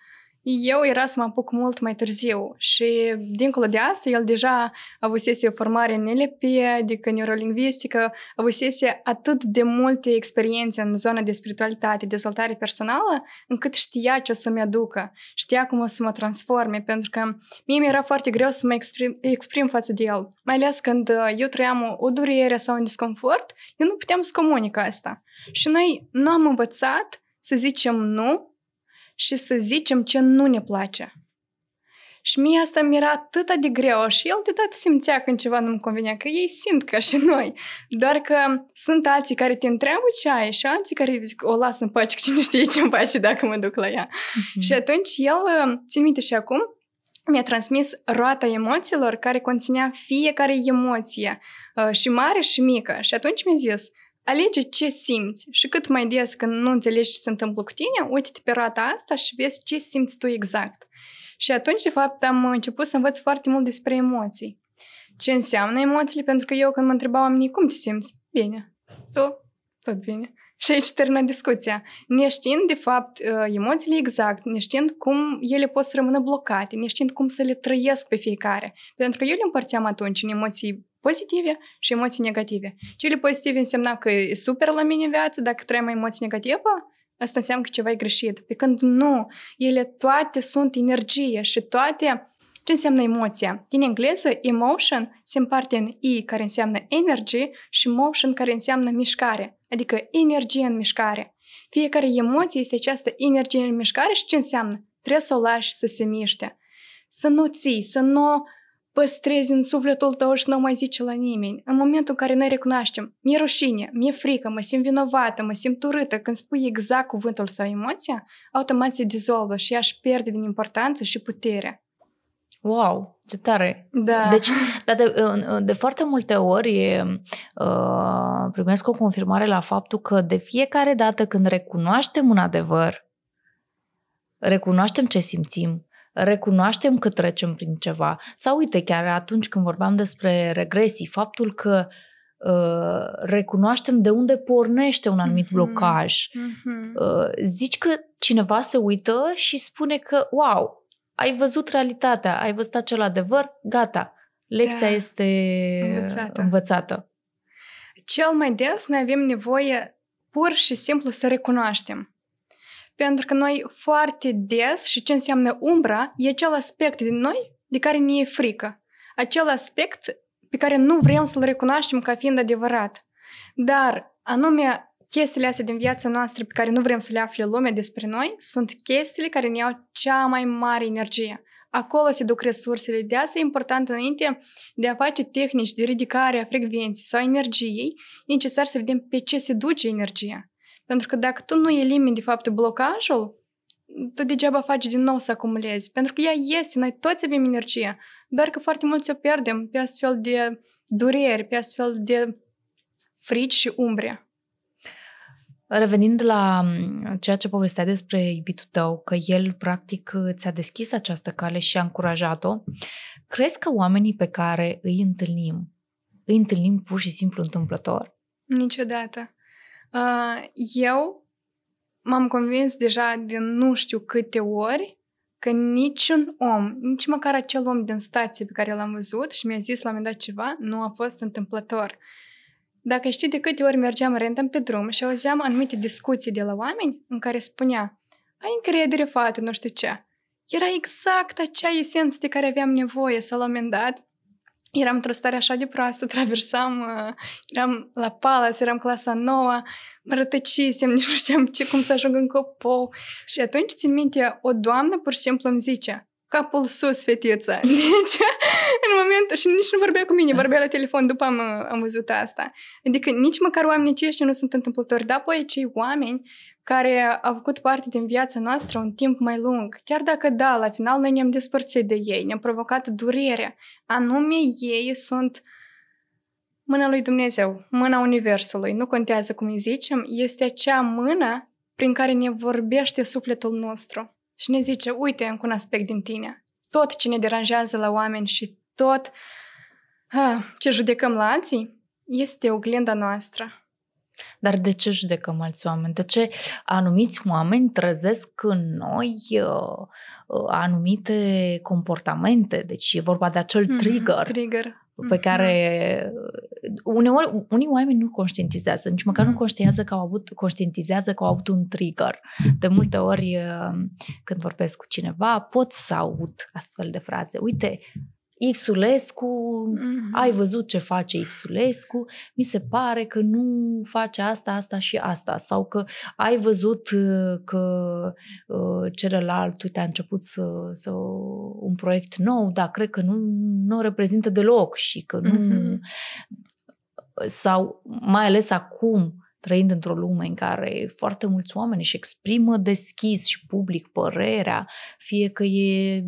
eu era să mă apuc mult mai târziu și, dincolo de asta, el deja avusese o formare în NLP, adică neurolingvistică, avusese atât de multe experiențe în zona de spiritualitate, dezvoltare personală, încât știa ce o să-mi aducă, știa cum o să mă transforme, pentru că mie mi-era foarte greu să mă exprim, exprim față de el. Mai ales când uh, eu trăiam o durere sau un disconfort, eu nu puteam să comunic asta. Și noi nu am învățat să zicem nu și să zicem ce nu ne place. Și mie asta mi era atât de greu și el deodată simțea când ceva nu-mi convenea, că ei simt ca și noi. Doar că sunt alții care te întreabă ce ai și alții care zic, o las în pace, că cine știe ce îmi pace dacă mă duc la ea. Mm-hmm. Și atunci el, uh, țin minte și acum, mi-a transmis roata emoțiilor care conținea fiecare emoție, uh, și mare și mică. Și atunci mi-a zis, Alege ce simți și cât mai des când nu înțelegi ce se întâmplă cu tine, uite-te pe rata asta și vezi ce simți tu exact. Și atunci, de fapt, am început să învăț foarte mult despre emoții. Ce înseamnă emoțiile? Pentru că eu când mă întrebau oamenii, cum te simți? Bine. Tu? Tot bine. Și aici termină discuția. Neștiind, de fapt, emoțiile exact, neștiind cum ele pot să rămână blocate, neștiind cum să le trăiesc pe fiecare. Pentru că eu le împărțeam atunci în emoții pozitive și emoții negative. Cele pozitive însemna că e super la mine viață, dacă trăim emoții negative, asta înseamnă că ceva e greșit. Pe când nu, ele toate sunt energie și toate... Ce înseamnă emoția? Din engleză, emotion se împarte în I, care înseamnă energy, și motion, care înseamnă mișcare, adică energie în mișcare. Fiecare emoție este această energie în mișcare și ce înseamnă? Trebuie să o lași să se miște, să nu ții, să nu păstrezi în sufletul tău și nu mai zice la nimeni. În momentul în care noi recunoaștem, mi-e rușine, mi-e frică, mă simt vinovată, mă simt urâtă, când spui exact cuvântul sau emoția, automat se dizolvă și ea își pierde din importanță și putere. Wow, ce tare! Da. Deci, da, de, de foarte multe ori uh, э, э, primesc o confirmare la faptul că de fiecare dată când recunoaștem un adevăr, recunoaștem ce simțim, recunoaștem că trecem prin ceva. Sau uite, chiar atunci când vorbeam despre regresii, faptul că uh, recunoaștem de unde pornește un anumit mm-hmm. blocaj. Mm-hmm. Uh, zici că cineva se uită și spune că, wow, ai văzut realitatea, ai văzut acel adevăr, gata, lecția da. este învățată. învățată. Cel mai des noi avem nevoie pur și simplu să recunoaștem pentru că noi foarte des, și ce înseamnă umbra, e acel aspect din noi de care ne e frică. Acel aspect pe care nu vrem să-l recunoaștem ca fiind adevărat. Dar, anume, chestiile astea din viața noastră pe care nu vrem să le afle lumea despre noi sunt chestiile care ne iau cea mai mare energie. Acolo se duc resursele. De asta e important înainte de a face tehnici de ridicare a frecvenței sau energiei, e necesar să vedem pe ce se duce energia. Pentru că dacă tu nu elimini, de fapt, blocajul, tu degeaba faci din nou să acumulezi. Pentru că ea iese, noi toți avem energie, doar că foarte mulți o pierdem pe astfel de dureri, pe astfel de frici și umbre. Revenind la ceea ce povestea despre iubitul tău, că el practic ți-a deschis această cale și a încurajat-o, crezi că oamenii pe care îi întâlnim, îi întâlnim pur și simplu întâmplător? Niciodată. Eu m-am convins deja din nu știu câte ori că niciun om, nici măcar acel om din stație pe care l-am văzut și mi-a zis la un moment dat ceva, nu a fost întâmplător. Dacă știi de câte ori mergeam random pe drum și auzeam anumite discuții de la oameni în care spunea ai încredere, fată, nu știu ce. Era exact acea esență de care aveam nevoie să la un moment dat eram într-o stare așa de proastă, traversam, uh, eram la Palace, eram clasa nouă, mă rătăcisem, nici nu știam ce, cum să ajung în copou. Și atunci țin minte, o doamnă pur și simplu îmi zice, capul sus, fetiță. Deci, în momentul, și nici nu vorbea cu mine, vorbea la telefon, după am, uh, am văzut asta. Adică nici măcar oamenii aceștia nu sunt întâmplători, dar apoi cei oameni care a făcut parte din viața noastră un timp mai lung. Chiar dacă, da, la final noi ne-am despărțit de ei, ne-am provocat durere, anume ei sunt mâna lui Dumnezeu, mâna Universului, nu contează cum îi zicem, este acea mână prin care ne vorbește sufletul nostru și ne zice, uite încă un aspect din tine. Tot ce ne deranjează la oameni și tot ce judecăm la alții este oglinda noastră dar de ce judecăm alți oameni? De ce anumiți oameni trezesc în noi uh, uh, anumite comportamente? Deci e vorba de acel trigger. Mm-hmm, trigger pe mm-hmm. care uh, uneori unii oameni nu conștientizează, nici măcar nu mm. conștientizează că au avut, conștientizează că au avut un trigger. De multe ori uh, când vorbesc cu cineva pot să aud astfel de fraze. Uite, Xulescu, mm-hmm. ai văzut ce face Xulescu, mi se pare că nu face asta, asta și asta. Sau că ai văzut uh, că uh, celălalt, uite, a început să, să un proiect nou, dar cred că nu, nu reprezintă deloc și că nu... Mm-hmm. Sau mai ales acum, trăind într-o lume în care foarte mulți oameni își exprimă deschis și public părerea, fie că, e,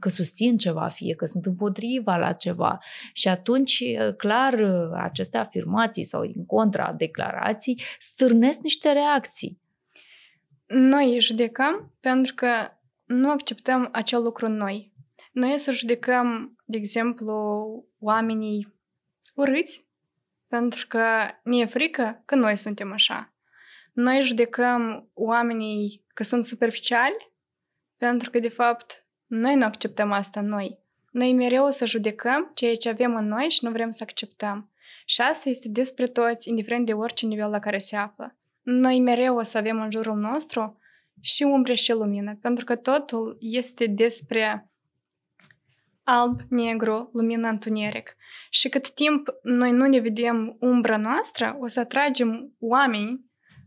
că susțin ceva, fie că sunt împotriva la ceva. Și atunci, ă, clar, ă, aceste afirmații sau, din contra, declarații stârnesc niște reacții. Noi judecăm pentru că nu acceptăm acel lucru noi. Noi să judecăm, de exemplu, oamenii urâți pentru că mi e frică că noi suntem așa. Noi judecăm oamenii că sunt superficiali, pentru că, de fapt, noi nu acceptăm asta noi. Noi mereu o să judecăm ceea ce avem în noi și nu vrem să acceptăm. Și asta este despre toți, indiferent de orice nivel la care se află. Noi mereu o să avem în jurul nostru și umbre și lumină, pentru că totul este despre alb-negru, lumină întuneric. Și cât timp noi nu ne vedem umbra noastră, o să atragem oameni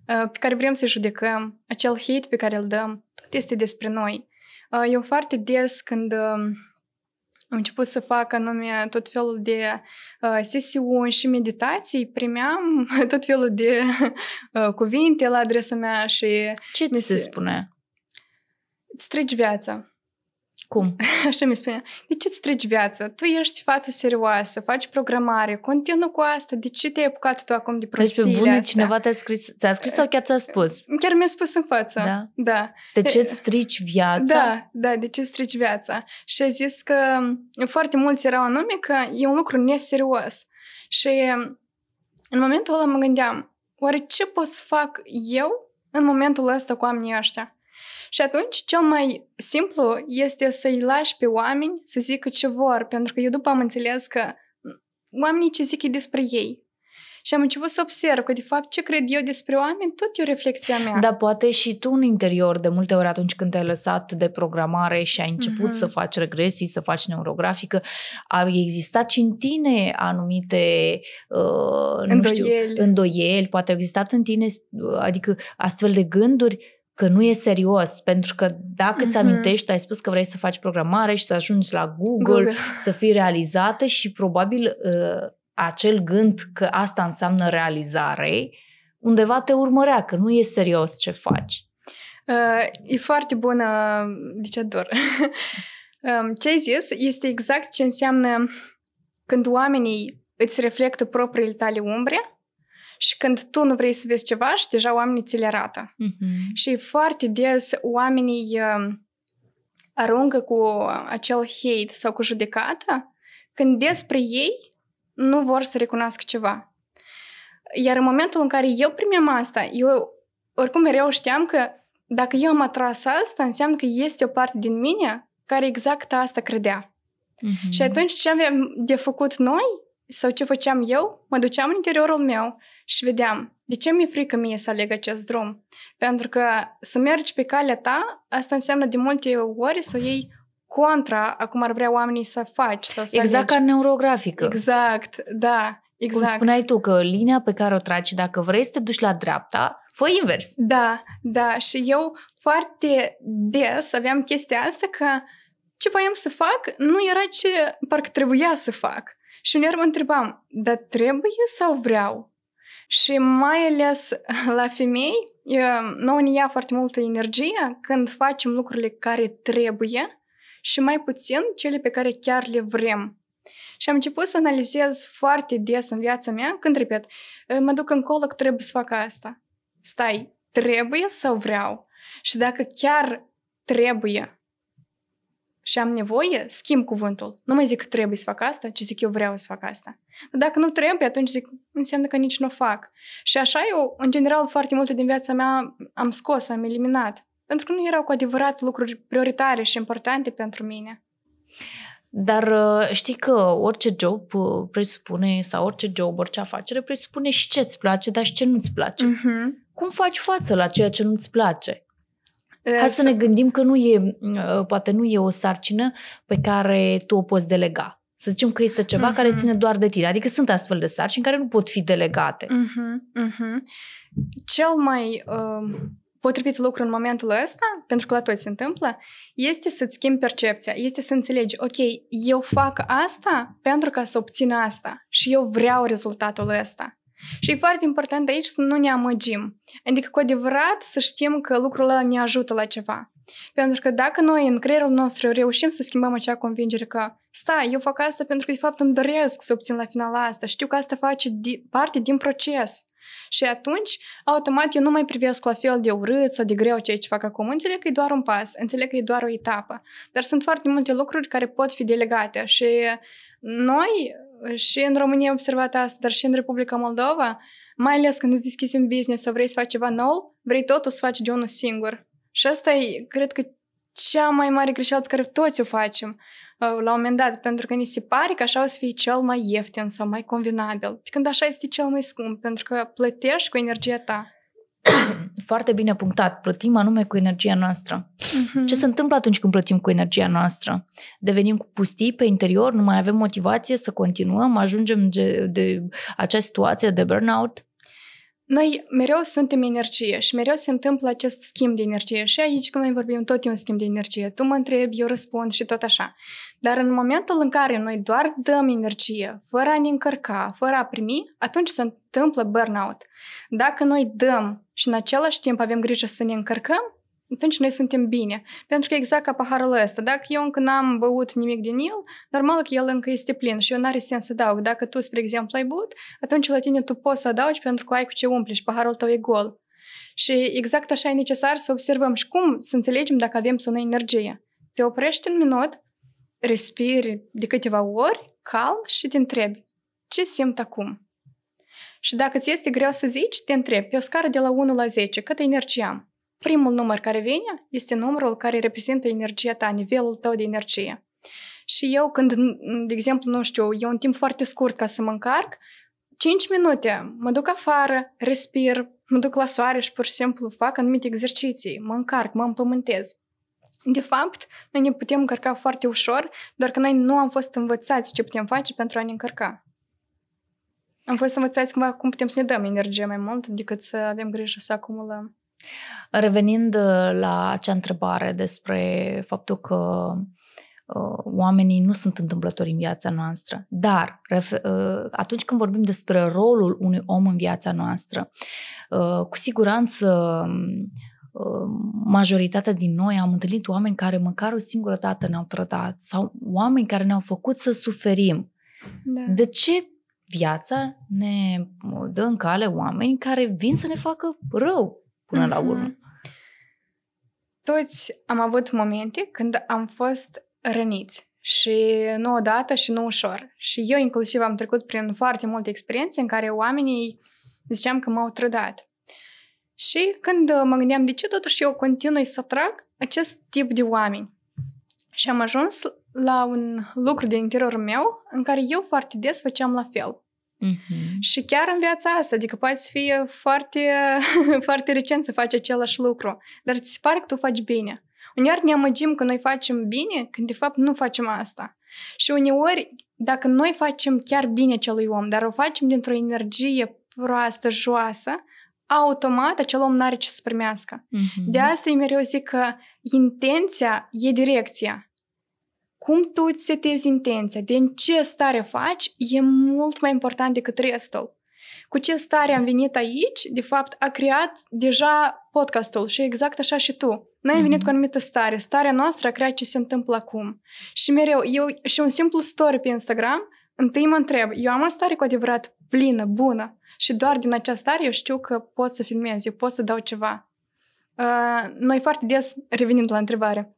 uh, pe care vrem să-i judecăm, acel hate pe care îl dăm, tot este despre noi. Uh, eu foarte des când uh, am început să fac anume tot felul de uh, sesiuni și meditații, primeam tot felul de uh, cuvinte la adresa mea și... Ce ți se, se spune? Îți treci viața. Cum? Așa mi spunea, de ce îți treci viața? Tu ești fată serioasă, faci programare, continuă cu asta, de ce te-ai apucat tu acum de păi, prostiile Deci pe bună astea? cineva te-a scris, ți-a scris sau chiar ți-a spus? Chiar mi-a spus în față, da. da. De ce-ți strici viața? Da, da, de ce strici viața? Și a zis că foarte mulți erau anume că e un lucru neserios. Și um, în momentul ăla mă gândeam, oare ce pot să fac eu în momentul ăsta cu oamenii ăștia? Și atunci, cel mai simplu este să-i lași pe oameni să zică ce vor, pentru că eu după am înțeles că oamenii ce zic e despre ei. Și am început să observ că, de fapt, ce cred eu despre oameni, tot e o reflexia mea. Dar poate și tu în interior, de multe ori atunci când te-ai lăsat de programare și ai început mm-hmm. să faci regresii, să faci neurografică, au existat și în tine anumite uh, nu îndoieli. Știu, îndoieli, poate au existat în tine, adică astfel de gânduri că nu e serios, pentru că dacă mm-hmm. ți amintești, ai spus că vrei să faci programare și să ajungi la Google, Google. să fii realizată și probabil uh, acel gând că asta înseamnă realizare, undeva te urmărea, că nu e serios ce faci. Uh, e foarte bună, zice uh, Dor. um, ce ai zis este exact ce înseamnă când oamenii îți reflectă propriile tale umbre, și când tu nu vrei să vezi ceva și deja oamenii ți le arată. Uh-huh. Și foarte des oamenii uh, aruncă cu acel hate sau cu judecata când despre ei nu vor să recunoască ceva. Iar în momentul în care eu primeam asta, eu oricum mereu știam că dacă eu am atras asta, înseamnă că este o parte din mine care exact asta credea. Mm-hmm. Și atunci ce aveam de făcut noi sau ce făceam eu, mă duceam în interiorul meu și vedeam de ce mi-e frică mie să aleg acest drum. Pentru că să mergi pe calea ta, asta înseamnă de multe ori să o iei contra a cum ar vrea oamenii să faci. Sau să exact alegi. ca neurografică. Exact, da. Exact. Cum spuneai tu, că linia pe care o tragi, dacă vrei să te duci la dreapta, fă invers. Da, da. Și eu foarte des aveam chestia asta că ce voiam să fac nu era ce parcă trebuia să fac. Și uneori mă întrebam, dar trebuie sau vreau? Și mai ales la femei, ehm, noi ne ia foarte multă energie când facem lucrurile care trebuie și mai puțin cele pe care chiar le vrem. Și am început să analizez foarte des în viața mea, când, repet, ehm, mă duc în că trebuie să fac asta. Stai, trebuie sau vreau? Și dacă chiar trebuie, și am nevoie, schimb cuvântul. Nu mai zic că trebuie să fac asta, ci zic eu vreau să fac asta. Dar dacă nu trebuie, atunci zic, înseamnă că nici nu o fac. Și așa eu, în general, foarte multe din viața mea am scos, am eliminat. Pentru că nu erau cu adevărat lucruri prioritare și importante pentru mine. Dar uh, știi că orice job uh, presupune, sau orice job, orice afacere presupune și ce-ți place, dar și ce nu-ți place. Uh-huh. Cum faci față la ceea ce nu-ți place? Hai să, să ne gândim că nu e, uh, poate nu e o sarcină pe care tu o poți delega. Să zicem că este ceva uh-huh. care mhm. ține doar de tine. Adică sunt astfel de sarcini care nu pot fi delegate. Uh-huh. Uh-huh. Cel mai uh, potrivit lucru în momentul ăsta, pentru că la toți se întâmplă, este să-ți schimbi percepția, este să înțelegi, ok, eu fac asta pentru ca să obțin asta și eu vreau rezultatul ăsta. Și e foarte important aici să nu ne amăgim. Adică, cu adevărat, să știm că lucrul ăla ne ajută la ceva. Pentru că dacă noi în creierul nostru reușim să schimbăm acea convingere că stai, eu fac asta pentru că de fapt îmi doresc să obțin la final asta, știu că asta face parte din proces. Și atunci, automat, eu nu mai privesc la fel de urât sau de greu ceea ce fac acum. Înțeleg că e doar un pas, înțeleg că e doar o etapă. Dar sunt foarte multe lucruri care pot fi delegate și noi și în România am observat asta, dar și în Republica Moldova, mai ales când îți deschizi un business sau vrei să faci ceva nou, vrei totul să faci de unul singur. Și asta e, cred că, cea mai mare greșeală pe care toți o facem uh, la un moment dat, pentru că ni se pare că așa o să fie cel mai ieftin sau mai convenabil, când așa este cel mai scump, pentru că plătești cu energia ta. foarte bine punctat, plătim anume cu energia noastră. Uh-huh. Ce se întâmplă atunci când plătim cu energia noastră? Devenim cu pustii pe interior, nu mai avem motivație să continuăm, ajungem de, de această situație de burnout? Noi mereu suntem energie și mereu se întâmplă acest schimb de energie și aici când noi vorbim tot e un schimb de energie. Tu mă întrebi, eu răspund și tot așa. Dar în momentul în care noi doar dăm energie, fără a ne încărca, fără a primi, atunci se întâmplă burnout. Dacă noi dăm și în același timp avem grijă să ne încărcăm, atunci noi suntem bine. Pentru că exact ca paharul ăsta, dacă eu încă n-am băut nimic din el, normal că el încă este plin și eu n-are sens să dau. Dacă tu, spre exemplu, ai băut, atunci la tine tu poți să adaugi pentru că ai cu ce umpli și paharul tău e gol. Și exact așa e necesar să observăm și cum să înțelegem dacă avem sau nu energie. Te oprești un minut, respiri de câteva ori, calm și te întrebi ce simt acum. Și dacă ți este greu să zici, te întrebi pe o scară de la 1 la 10 cât energie am. Primul număr care vine este numărul care reprezintă energia ta, nivelul tău de energie. Și eu când, de exemplu, nu știu, e un timp foarte scurt ca să mă încarc, 5 minute, mă duc afară, respir, mă duc la soare și pur și simplu fac anumite exerciții, mă încarc, mă împământez. De fapt, noi ne putem încărca foarte ușor, doar că noi nu am fost învățați ce putem face pentru a ne încărca. Am fost învățați cumva cum putem să ne dăm energie mai mult decât să avem grijă să acumulăm. Revenind uh, la acea întrebare despre faptul că uh, oamenii nu sunt întâmplători în viața noastră, dar uh, atunci când vorbim despre rolul unui om în viața noastră, cu siguranță majoritatea din noi am întâlnit oameni care măcar o singură dată ne-au trădat sau oameni care ne-au făcut să suferim. Da. De ce viața ne dă în cale oameni care vin să ne facă rău până la mhm. urmă. Toți am avut momente când am fost răniți și nu odată și nu ușor. Și eu inclusiv am trecut prin foarte multe experiențe în care oamenii ziceam că m-au trădat. Și când mă gândeam de ce totuși eu continui să atrag acest tip de oameni. Și am ajuns la un lucru din interiorul meu în care eu foarte des făceam la fel. Uh-huh. Și chiar în viața asta, adică poate să fie foarte, foarte recent să faci același lucru, dar ți se pare că tu faci bine. Uneori ne amăgim că noi facem bine, când de fapt nu facem asta. Și uneori, dacă noi facem chiar bine acelui om, dar o facem dintr-o energie proastă, joasă, automat acel om n-are ce să primească. Mm-hmm. De asta eu mereu zic că intenția e direcția cum tu îți setezi intenția, din ce stare faci, e mult mai important decât restul. Cu ce stare am venit aici, de fapt, a creat deja podcastul și exact așa și tu. Noi am venit mhm. cu o anumită stare. Starea noastră a creat ce se întâmplă acum. Și mereu, eu și un simplu story pe Instagram, întâi mă întreb, eu am o stare cu adevărat plină, bună și doar din această stare eu știu că pot să filmez, eu pot să dau ceva. Uh, noi foarte des, revenind la întrebare,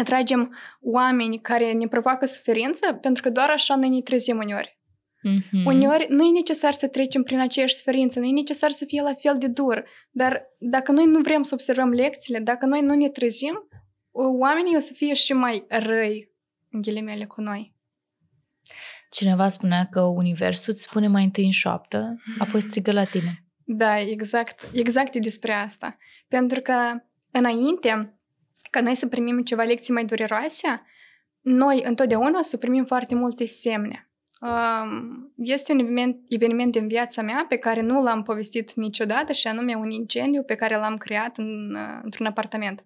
atragem oameni care ne provoacă suferință, pentru că doar așa noi ne trezim uneori. Mm-hmm. Uneori nu e necesar să trecem prin aceeași suferință, nu e necesar să fie la fel de dur, dar dacă noi nu vrem să observăm lecțiile, dacă noi nu ne trezim, oamenii o să fie și mai răi, în ghilimele, cu noi. Cineva spunea că universul îți spune mai întâi în șoaptă, apoi strigă la tine. Da, exact. Exact e despre asta. Pentru că înainte că noi să primim ceva lecții mai dureroase, noi întotdeauna să primim foarte multe semne. Este un eveniment, eveniment în viața mea pe care nu l-am povestit niciodată și anume un incendiu pe care l-am creat în, într-un apartament.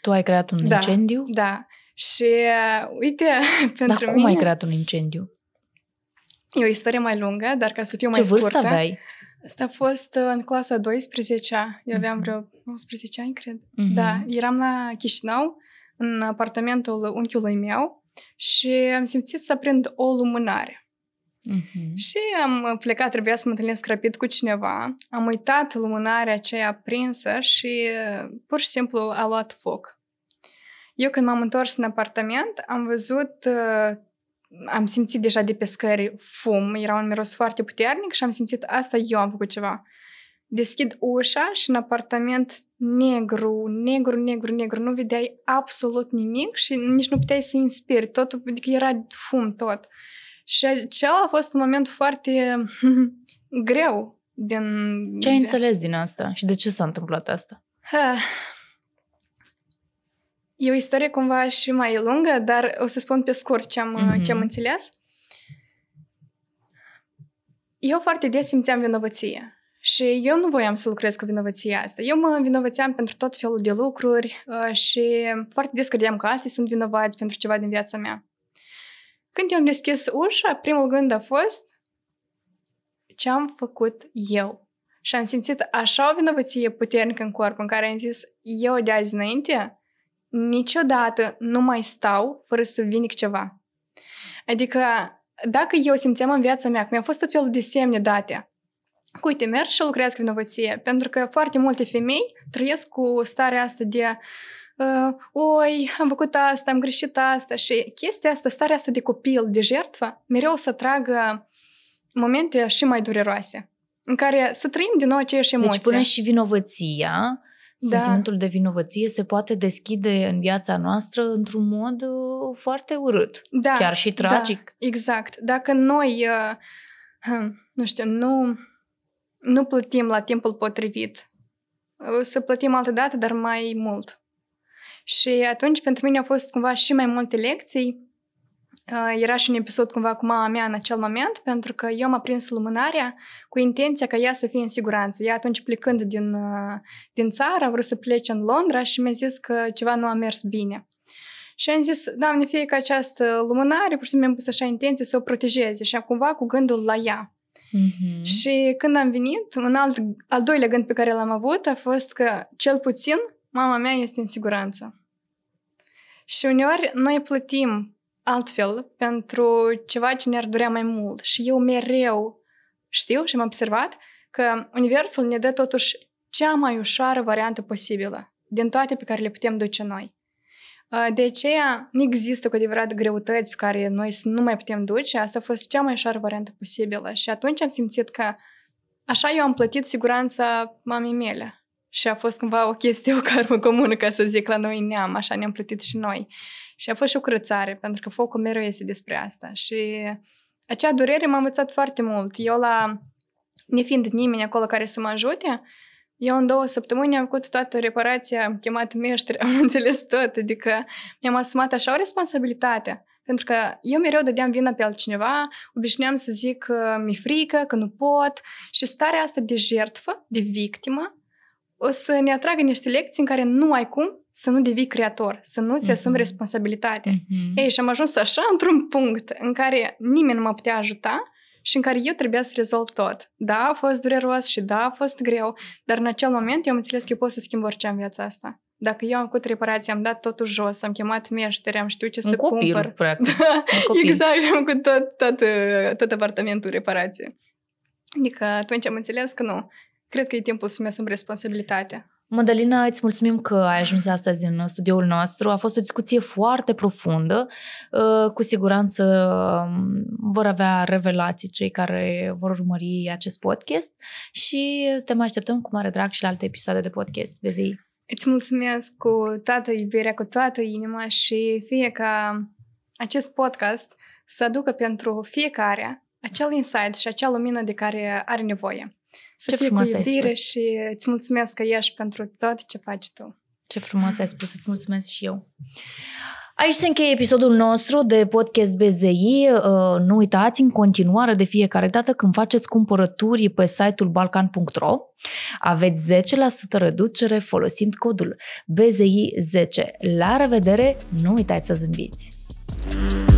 Tu ai creat un da, incendiu? Da. Și uite, pentru Dar cum mine... ai creat un incendiu? E o istorie mai lungă, dar ca să fiu mai Ce scurtă... Ce vârstă aveai? Asta a fost uh, în clasa 12 eu aveam mhm. vreo 11 ani, cred. Mm-hmm. Da, eram la Chișinău, în apartamentul unchiului meu și am simțit să prind o lumânare. Mm-hmm. Și am uh, plecat, trebuia să mă întâlnesc rapid cu cineva, am uitat lumânarea aceea aprinsă și uh, pur și simplu a luat foc. Eu când m-am întors în apartament, am văzut am simțit deja de pe scări fum, era un miros foarte puternic și am simțit asta eu am făcut ceva. Deschid ușa și în apartament negru, negru, negru, negru, nu vedeai absolut nimic și nici nu puteai să inspiri, totul, adică era fum tot. Și acela a fost un moment foarte greu din... Ce ai înțeles din asta și de ce s-a întâmplat asta? E o istorie cumva și mai lungă, dar o să spun pe scurt ce am, mm-hmm. ce am mhm. înțeles. Eu foarte des simțeam vinovăție și eu nu voiam să lucrez cu vinovăția asta. Eu mă vinovățeam pentru tot felul de lucruri uh, și foarte des credeam că alții sunt vinovați pentru ceva din viața mea. Când eu am deschis ușa, primul gând a fost ce am făcut eu. Și am simțit așa o vinovăție puternică în corp în care am zis eu de azi înainte niciodată nu mai stau fără să vindic ceva. Adică, dacă eu simțeam în viața mea că mi-au fost tot felul de semne date, cu uite, merg și lucrez cu vinovăție, pentru că foarte multe femei trăiesc cu starea asta de uh, oi, am făcut asta, am greșit asta și chestia asta, starea asta de copil, de jertfă, mereu să tragă momente și mai dureroase în care să trăim din nou aceeași emoții. Deci până și vinovăția da. Sentimentul de vinovăție se poate deschide în viața noastră într-un mod uh, foarte urât, da, chiar și da, tragic. Da, exact. Dacă noi, uh, nu știu, nu, nu plătim la timpul potrivit, uh, să plătim altă dată, dar mai mult. Și atunci pentru mine au fost cumva și mai multe lecții Э, era și un episod cumva cu mama mea în acel moment, pentru că eu m-am prins lumânarea cu intenția ca ea să fie în siguranță. Ea atunci plecând din, uh, din țară a vrut să plece în Londra și mi-a zis că ceva nu a mers bine. Și am zis, Doamne, fie că această lumânare, pur și simplu mi-am pus așa intenție să o protejeze și cumva cu gândul la ea. Mm-hmm. Și când am venit, un alt, al doilea gând pe care l-am avut a fost că, cel puțin, mama mea este în siguranță. Și uneori noi plătim altfel pentru ceva ce ne-ar durea mai mult. Și eu mereu știu și am observat că Universul ne dă totuși cea mai ușoară variantă posibilă din toate pe care le putem duce noi. Uh, de aceea nu există cu adevărat greutăți pe care noi să nu mai putem duce. Asta a fost cea mai ușoară variantă posibilă. Și atunci am simțit că așa eu am plătit siguranța mamei mele. Și a fost cumva o chestie, o karmă comună, ca să zic, la noi neam. Așa ne-am plătit și noi. Uh, și a fost și o curățare, pentru că focul mereu este despre asta. Și acea durere m-a învățat foarte mult. Eu la, nefiind nimeni acolo care să mă ajute, eu în două săptămâni am făcut toată reparația, am chemat meștri, am înțeles tot, adică mi-am asumat așa o responsabilitate. Pentru că eu mereu dădeam vina pe altcineva, obișnuiam să zic că mi-e frică, că nu pot și starea asta de jertfă, de victimă, o să ne atragă niște lecții în care nu ai cum să nu devii creator, să nu-ți uh-huh. asumi mhm. responsabilitate. Uh-huh. Ei, și am ajuns așa într-un punct în care nimeni nu mă putea ajuta și în care eu trebuia să rezolv tot. Da, a fost dureros și da, a fost greu, dar în acel moment eu am înțeles că eu pot să schimb orice în viața asta. Dacă eu am făcut reparații, am dat totul jos, am chemat meșteri, am știut ce un să copil, cumpăr. Practic. Da, copil. exact, și am făcut tot, tot, tot apartamentul reparație. Adică atunci am înțeles că nu, cred că e timpul să-mi asum responsabilitatea. Madalina, îți mulțumim că ai ajuns astăzi în studioul nostru. A fost o discuție foarte profundă. Uh, cu siguranță um, vor avea revelații cei care vor urmări acest podcast și te mai așteptăm cu mare drag și la alte episoade de podcast. Vezi? Îți mulțumesc cu toată iubirea, cu toată inima și fie ca acest podcast să aducă pentru fiecare acel insight și acea lumină de care are nevoie. Să ce fie frumos cu iubire ai spus. și îți mulțumesc că ești pentru tot ce faci tu. Ce frumos ai spus, îți mulțumesc și eu. Aici se încheie episodul nostru de podcast BZI. Uh, nu uitați în continuare de fiecare dată când faceți cumpărături pe site-ul balcan.ro aveți 10% reducere folosind codul BZI10. La revedere, nu uitați să zâmbiți! Mm.